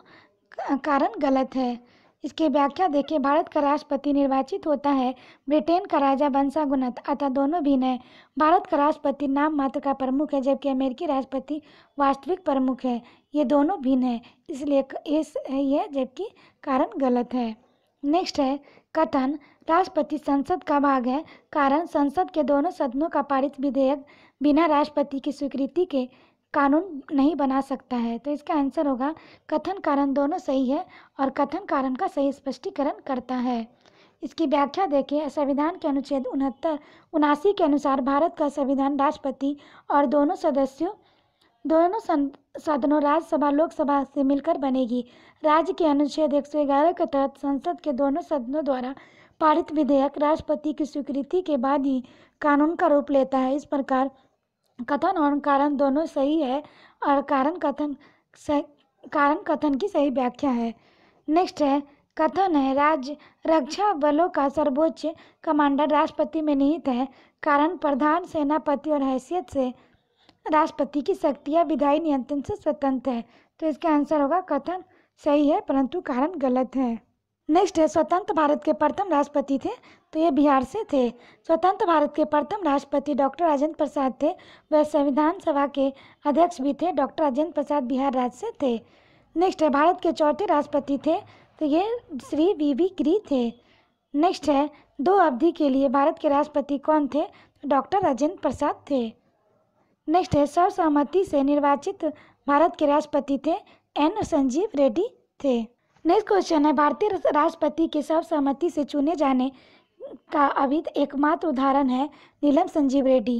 कारण गलत है इसकी व्याख्या देखें भारत का राष्ट्रपति निर्वाचित होता है ब्रिटेन का राजा वंशागुनत अतः दोनों भिन्न है भारत का राष्ट्रपति नाम मात्र का प्रमुख है जबकि अमेरिकी राष्ट्रपति वास्तविक प्रमुख है ये दोनों भिन्न है इसलिए इस है जबकि कारण गलत है नेक्स्ट है कथन राष्ट्रपति संसद का भाग है कारण संसद के दोनों सदनों का पारित विधेयक बिना राष्ट्रपति की स्वीकृति के कानून नहीं बना सकता है तो इसका आंसर होगा कथन कारण दोनों सही है और कथन कारण का सही स्पष्टीकरण करता है इसकी व्याख्या देखें संविधान के अनुच्छेद उनहत्तर उनासी के अनुसार भारत का संविधान राष्ट्रपति और दोनों सदस्यों दोनों सदनों राज्यसभा लोकसभा से मिलकर बनेगी राज्य के अनुच्छेद ग्यारह के तहत संसद के दोनों सदनों द्वारा पारित विधेयक राष्ट्रपति की स्वीकृति के बाद ही कानून का रूप लेता है इस प्रकार कथन और कारण दोनों सही है और कारण कथन सही कारण कथन की सही व्याख्या है नेक्स्ट है कथन है राज्य रक्षा बलों का सर्वोच्च कमांडर राष्ट्रपति में निहित है कारण प्रधान सेनापति और हैसियत से राष्ट्रपति की शक्तियाँ विधायी नियंत्रण से स्वतंत्र है तो इसका आंसर होगा कथन सही है परंतु कारण गलत है नेक्स्ट है स्वतंत्र भारत के प्रथम राष्ट्रपति थे तो ये बिहार से थे स्वतंत्र भारत के प्रथम राष्ट्रपति डॉक्टर राजेंद्र प्रसाद थे वह संविधान सभा के अध्यक्ष भी थे डॉक्टर राजेंद्र प्रसाद बिहार राज्य से थे नेक्स्ट है भारत के चौथे राष्ट्रपति थे तो ये श्री वी वी गिरी थे नेक्स्ट है दो अवधि के लिए भारत के राष्ट्रपति कौन थे तो डॉक्टर राजेंद्र प्रसाद थे नेक्स्ट है सर्वसहमति से निर्वाचित भारत के राष्ट्रपति थे एन संजीव रेड्डी थे नेक्स्ट क्वेश्चन है भारतीय राष्ट्रपति के सर्वसहमति से चुने जाने का अभी एकमात्र उदाहरण है नीलम संजीव रेड्डी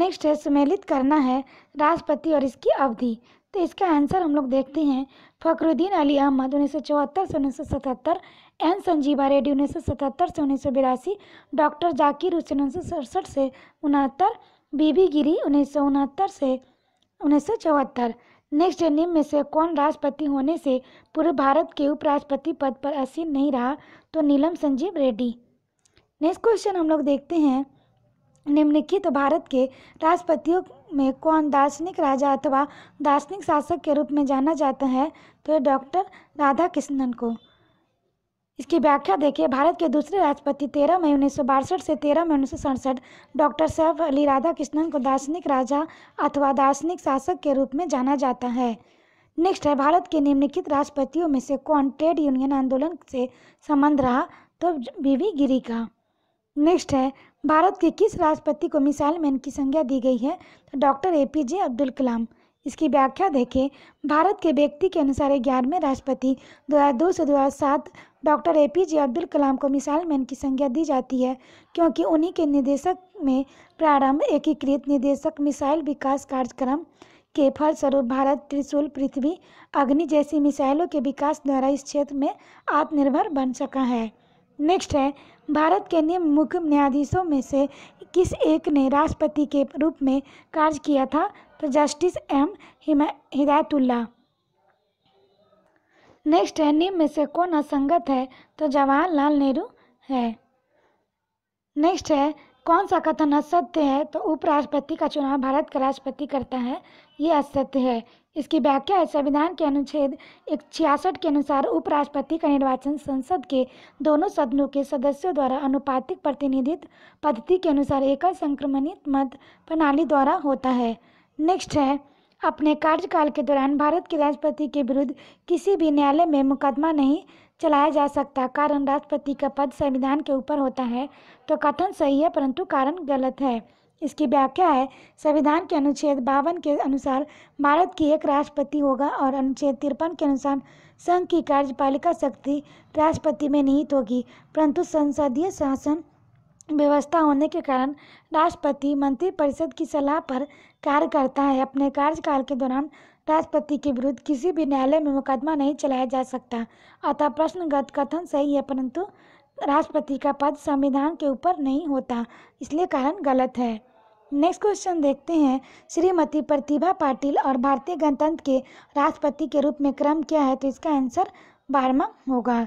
नेक्स्ट है सुमेलित करना है राष्ट्रपति और इसकी अवधि तो इसका आंसर हम लोग देखते हैं फखरुद्दीन अली अहमद उन्नीस सौ चौहत्तर से उन्नीस सौ सतहत्तर एन संजीवा रेड्डी उन्नीस सौ सतहत्तर से उन्नीस सौ बिरासी डॉक्टर जाकिर हुसैन उन्नीस सौ सड़सठ से उनहत्तर बीबी गिरी उन्नीस सौ उनहत्तर से उन्नीस सौ चौहत्तर नेक्स्ट है निम्न में से कौन राष्ट्रपति होने से पूर्व भारत के उपराष्ट्रपति पद पर असीन नहीं रहा तो नीलम संजीव रेड्डी नेक्स्ट क्वेश्चन हम लोग देखते हैं निम्नलिखित तो भारत के राष्ट्रपतियों में कौन दार्शनिक राजा अथवा दार्शनिक शासक के रूप में जाना जाता है तो डॉक्टर राधा कृष्णन को इसकी व्याख्या देखिए भारत के दूसरे राष्ट्रपति तेरह मई उन्नीस सौ बासठ से तेरह मई उन्नीस डॉक्टर सैफ अली राधा कृष्णन को दार्शनिक राजा अथवा दार्शनिक शासक के रूप में जाना जाता है नेक्स्ट है भारत के निम्नलिखित राष्ट्रपतियों में से कौन ट्रेड यूनियन आंदोलन से संबंध रहा तो बीवी गिरी का नेक्स्ट है भारत के किस राष्ट्रपति को मिसाइल मैन की संज्ञा दी गई है तो doctor A P J Abdul Kalam इसकी व्याख्या देखें भारत के व्यक्ति के अनुसार ग्यारहवें राष्ट्रपति दो हजार दो से दो हजार सात doctor A P J Abdul Kalam को मिसाइल मैन की संज्ञा दी जाती है क्योंकि उन्हीं के निदेशक में प्रारंभ एकीकृत निदेशक मिसाइल विकास कार्यक्रम के फलस्वरूप भारत त्रिशूल पृथ्वी अग्नि जैसी मिसाइलों के विकास द्वारा इस क्षेत्र में आत्मनिर्भर बन सका है नेक्स्ट है भारत के निम्न मुख्य न्यायाधीशों में से किस एक ने राष्ट्रपति के रूप में कार्य किया था तो जस्टिस एम हिदायतुल्ला नेक्स्ट है निम्न में से कौन असंगत है तो जवाहरलाल नेहरू है नेक्स्ट है कौन सा कथन असत्य है तो उपराष्ट्रपति का चुनाव भारत का राष्ट्रपति करता है ये असत्य है इसकी व्याख्या है संविधान के अनुच्छेद एक छियासठ के अनुसार उपराष्ट्रपति का निर्वाचन संसद के दोनों सदनों के सदस्यों द्वारा अनुपातिक प्रतिनिधित्व पद्धति के अनुसार एकल संक्रमणित मत प्रणाली द्वारा होता है नेक्स्ट है अपने कार्यकाल के दौरान भारत के राष्ट्रपति के विरुद्ध किसी भी न्यायालय में मुकदमा नहीं चलाया जा सकता कारण राष्ट्रपति का पद संविधान के ऊपर होता है तो कथन सही है परंतु कारण गलत है इसकी व्याख्या है संविधान के अनुच्छेद बावन के अनुसार भारत की एक राष्ट्रपति होगा और अनुच्छेद तिरपन के अनुसार संघ की कार्यपालिका शक्ति राष्ट्रपति में निहित होगी परंतु संसदीय शासन व्यवस्था होने के कारण राष्ट्रपति मंत्रिपरिषद की सलाह पर कार्य करता है अपने कार्यकाल के दौरान राष्ट्रपति के विरुद्ध किसी भी न्यायालय में मुकदमा नहीं चलाया जा सकता अतः प्रश्नगत कथन सही है परंतु राष्ट्रपति का पद संविधान के ऊपर नहीं होता इसलिए कारण गलत है नेक्स्ट क्वेश्चन देखते हैं श्रीमती प्रतिभा पाटिल और भारतीय गणतंत्र के राष्ट्रपति के रूप में क्रम क्या है तो इसका आंसर बारहवा होगा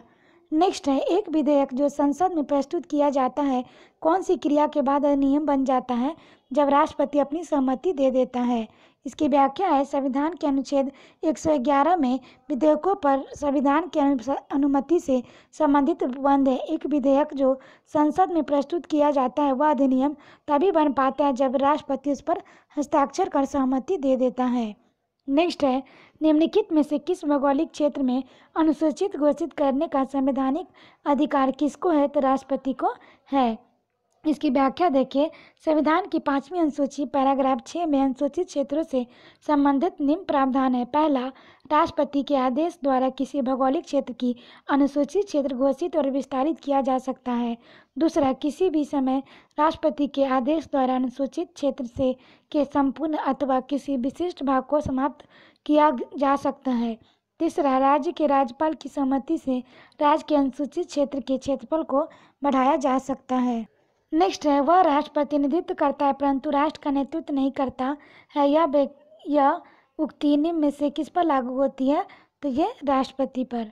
नेक्स्ट है एक विधेयक जो संसद में प्रस्तुत किया जाता है कौन सी क्रिया के बाद अधिनियम बन जाता है जब राष्ट्रपति अपनी सहमति दे देता है इसकी व्याख्या है संविधान के अनुच्छेद 111 में विधेयकों पर संविधान के अनुमति से संबंधित बंद है एक विधेयक जो संसद में प्रस्तुत किया जाता है वह अधिनियम तभी बन पाता है जब राष्ट्रपति उस पर हस्ताक्षर कर सहमति दे देता है नेक्स्ट है निम्नलिखित में से किस भौगोलिक क्षेत्र में अनुसूचित घोषित करने का संवैधानिक अधिकार किसको है तो राष्ट्रपति को है इसकी व्याख्या देखिए संविधान की पांचवी अनुसूची पैराग्राफ छः में अनुसूचित क्षेत्रों से संबंधित निम्न प्रावधान है पहला राष्ट्रपति के आदेश द्वारा किसी भौगोलिक क्षेत्र की अनुसूचित क्षेत्र घोषित और विस्तारित किया जा सकता है दूसरा किसी भी समय राष्ट्रपति के आदेश द्वारा अनुसूचित क्षेत्र से के संपूर्ण अथवा किसी विशिष्ट भाग को समाप्त किया जा सकता है तीसरा राज्य के राज्यपाल की सहमति से राज्य के अनुसूचित क्षेत्र के क्षेत्रफल को बढ़ाया जा सकता है नेक्स्ट है वह राष्ट्र प्रतिनिधित्व करता है परंतु राष्ट्र का नेतृत्व नहीं करता है यह यह उक्ति निम्न में से किस पर लागू होती है तो ये राष्ट्रपति पर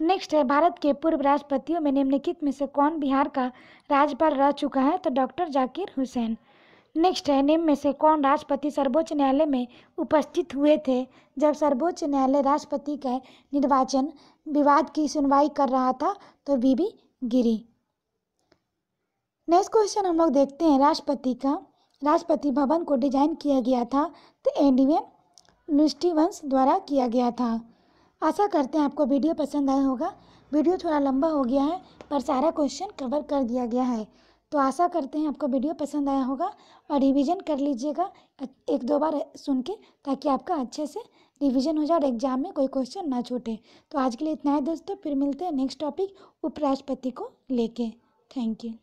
नेक्स्ट है भारत के पूर्व राष्ट्रपतियों में निम्नलिखित में से कौन बिहार का राज्यपाल रह चुका है तो डॉक्टर जाकिर हुसैन नेक्स्ट है निम्न में से कौन राष्ट्रपति सर्वोच्च न्यायालय में उपस्थित हुए थे जब सर्वोच्च न्यायालय राष्ट्रपति के निर्वाचन विवाद की सुनवाई कर रहा था तो बीबी गिरी नेक्स्ट क्वेश्चन हम लोग देखते हैं राष्ट्रपति का राष्ट्रपति भवन को डिजाइन किया गया था तो एंडीवे लुस्टीवंश द्वारा किया गया था आशा करते हैं आपको वीडियो पसंद आया होगा वीडियो थोड़ा लंबा हो गया है पर सारा क्वेश्चन कवर कर दिया गया है तो आशा करते हैं आपको वीडियो पसंद आया होगा और रिवीजन कर लीजिएगा एक दो बार सुन के ताकि आपका अच्छे से रिवीजन हो जाए और एग्जाम में कोई क्वेश्चन ना छूटे तो आज के लिए इतना ही दोस्तों फिर मिलते हैं नेक्स्ट टॉपिक उपराष्ट्रपति को लेके थैंक यू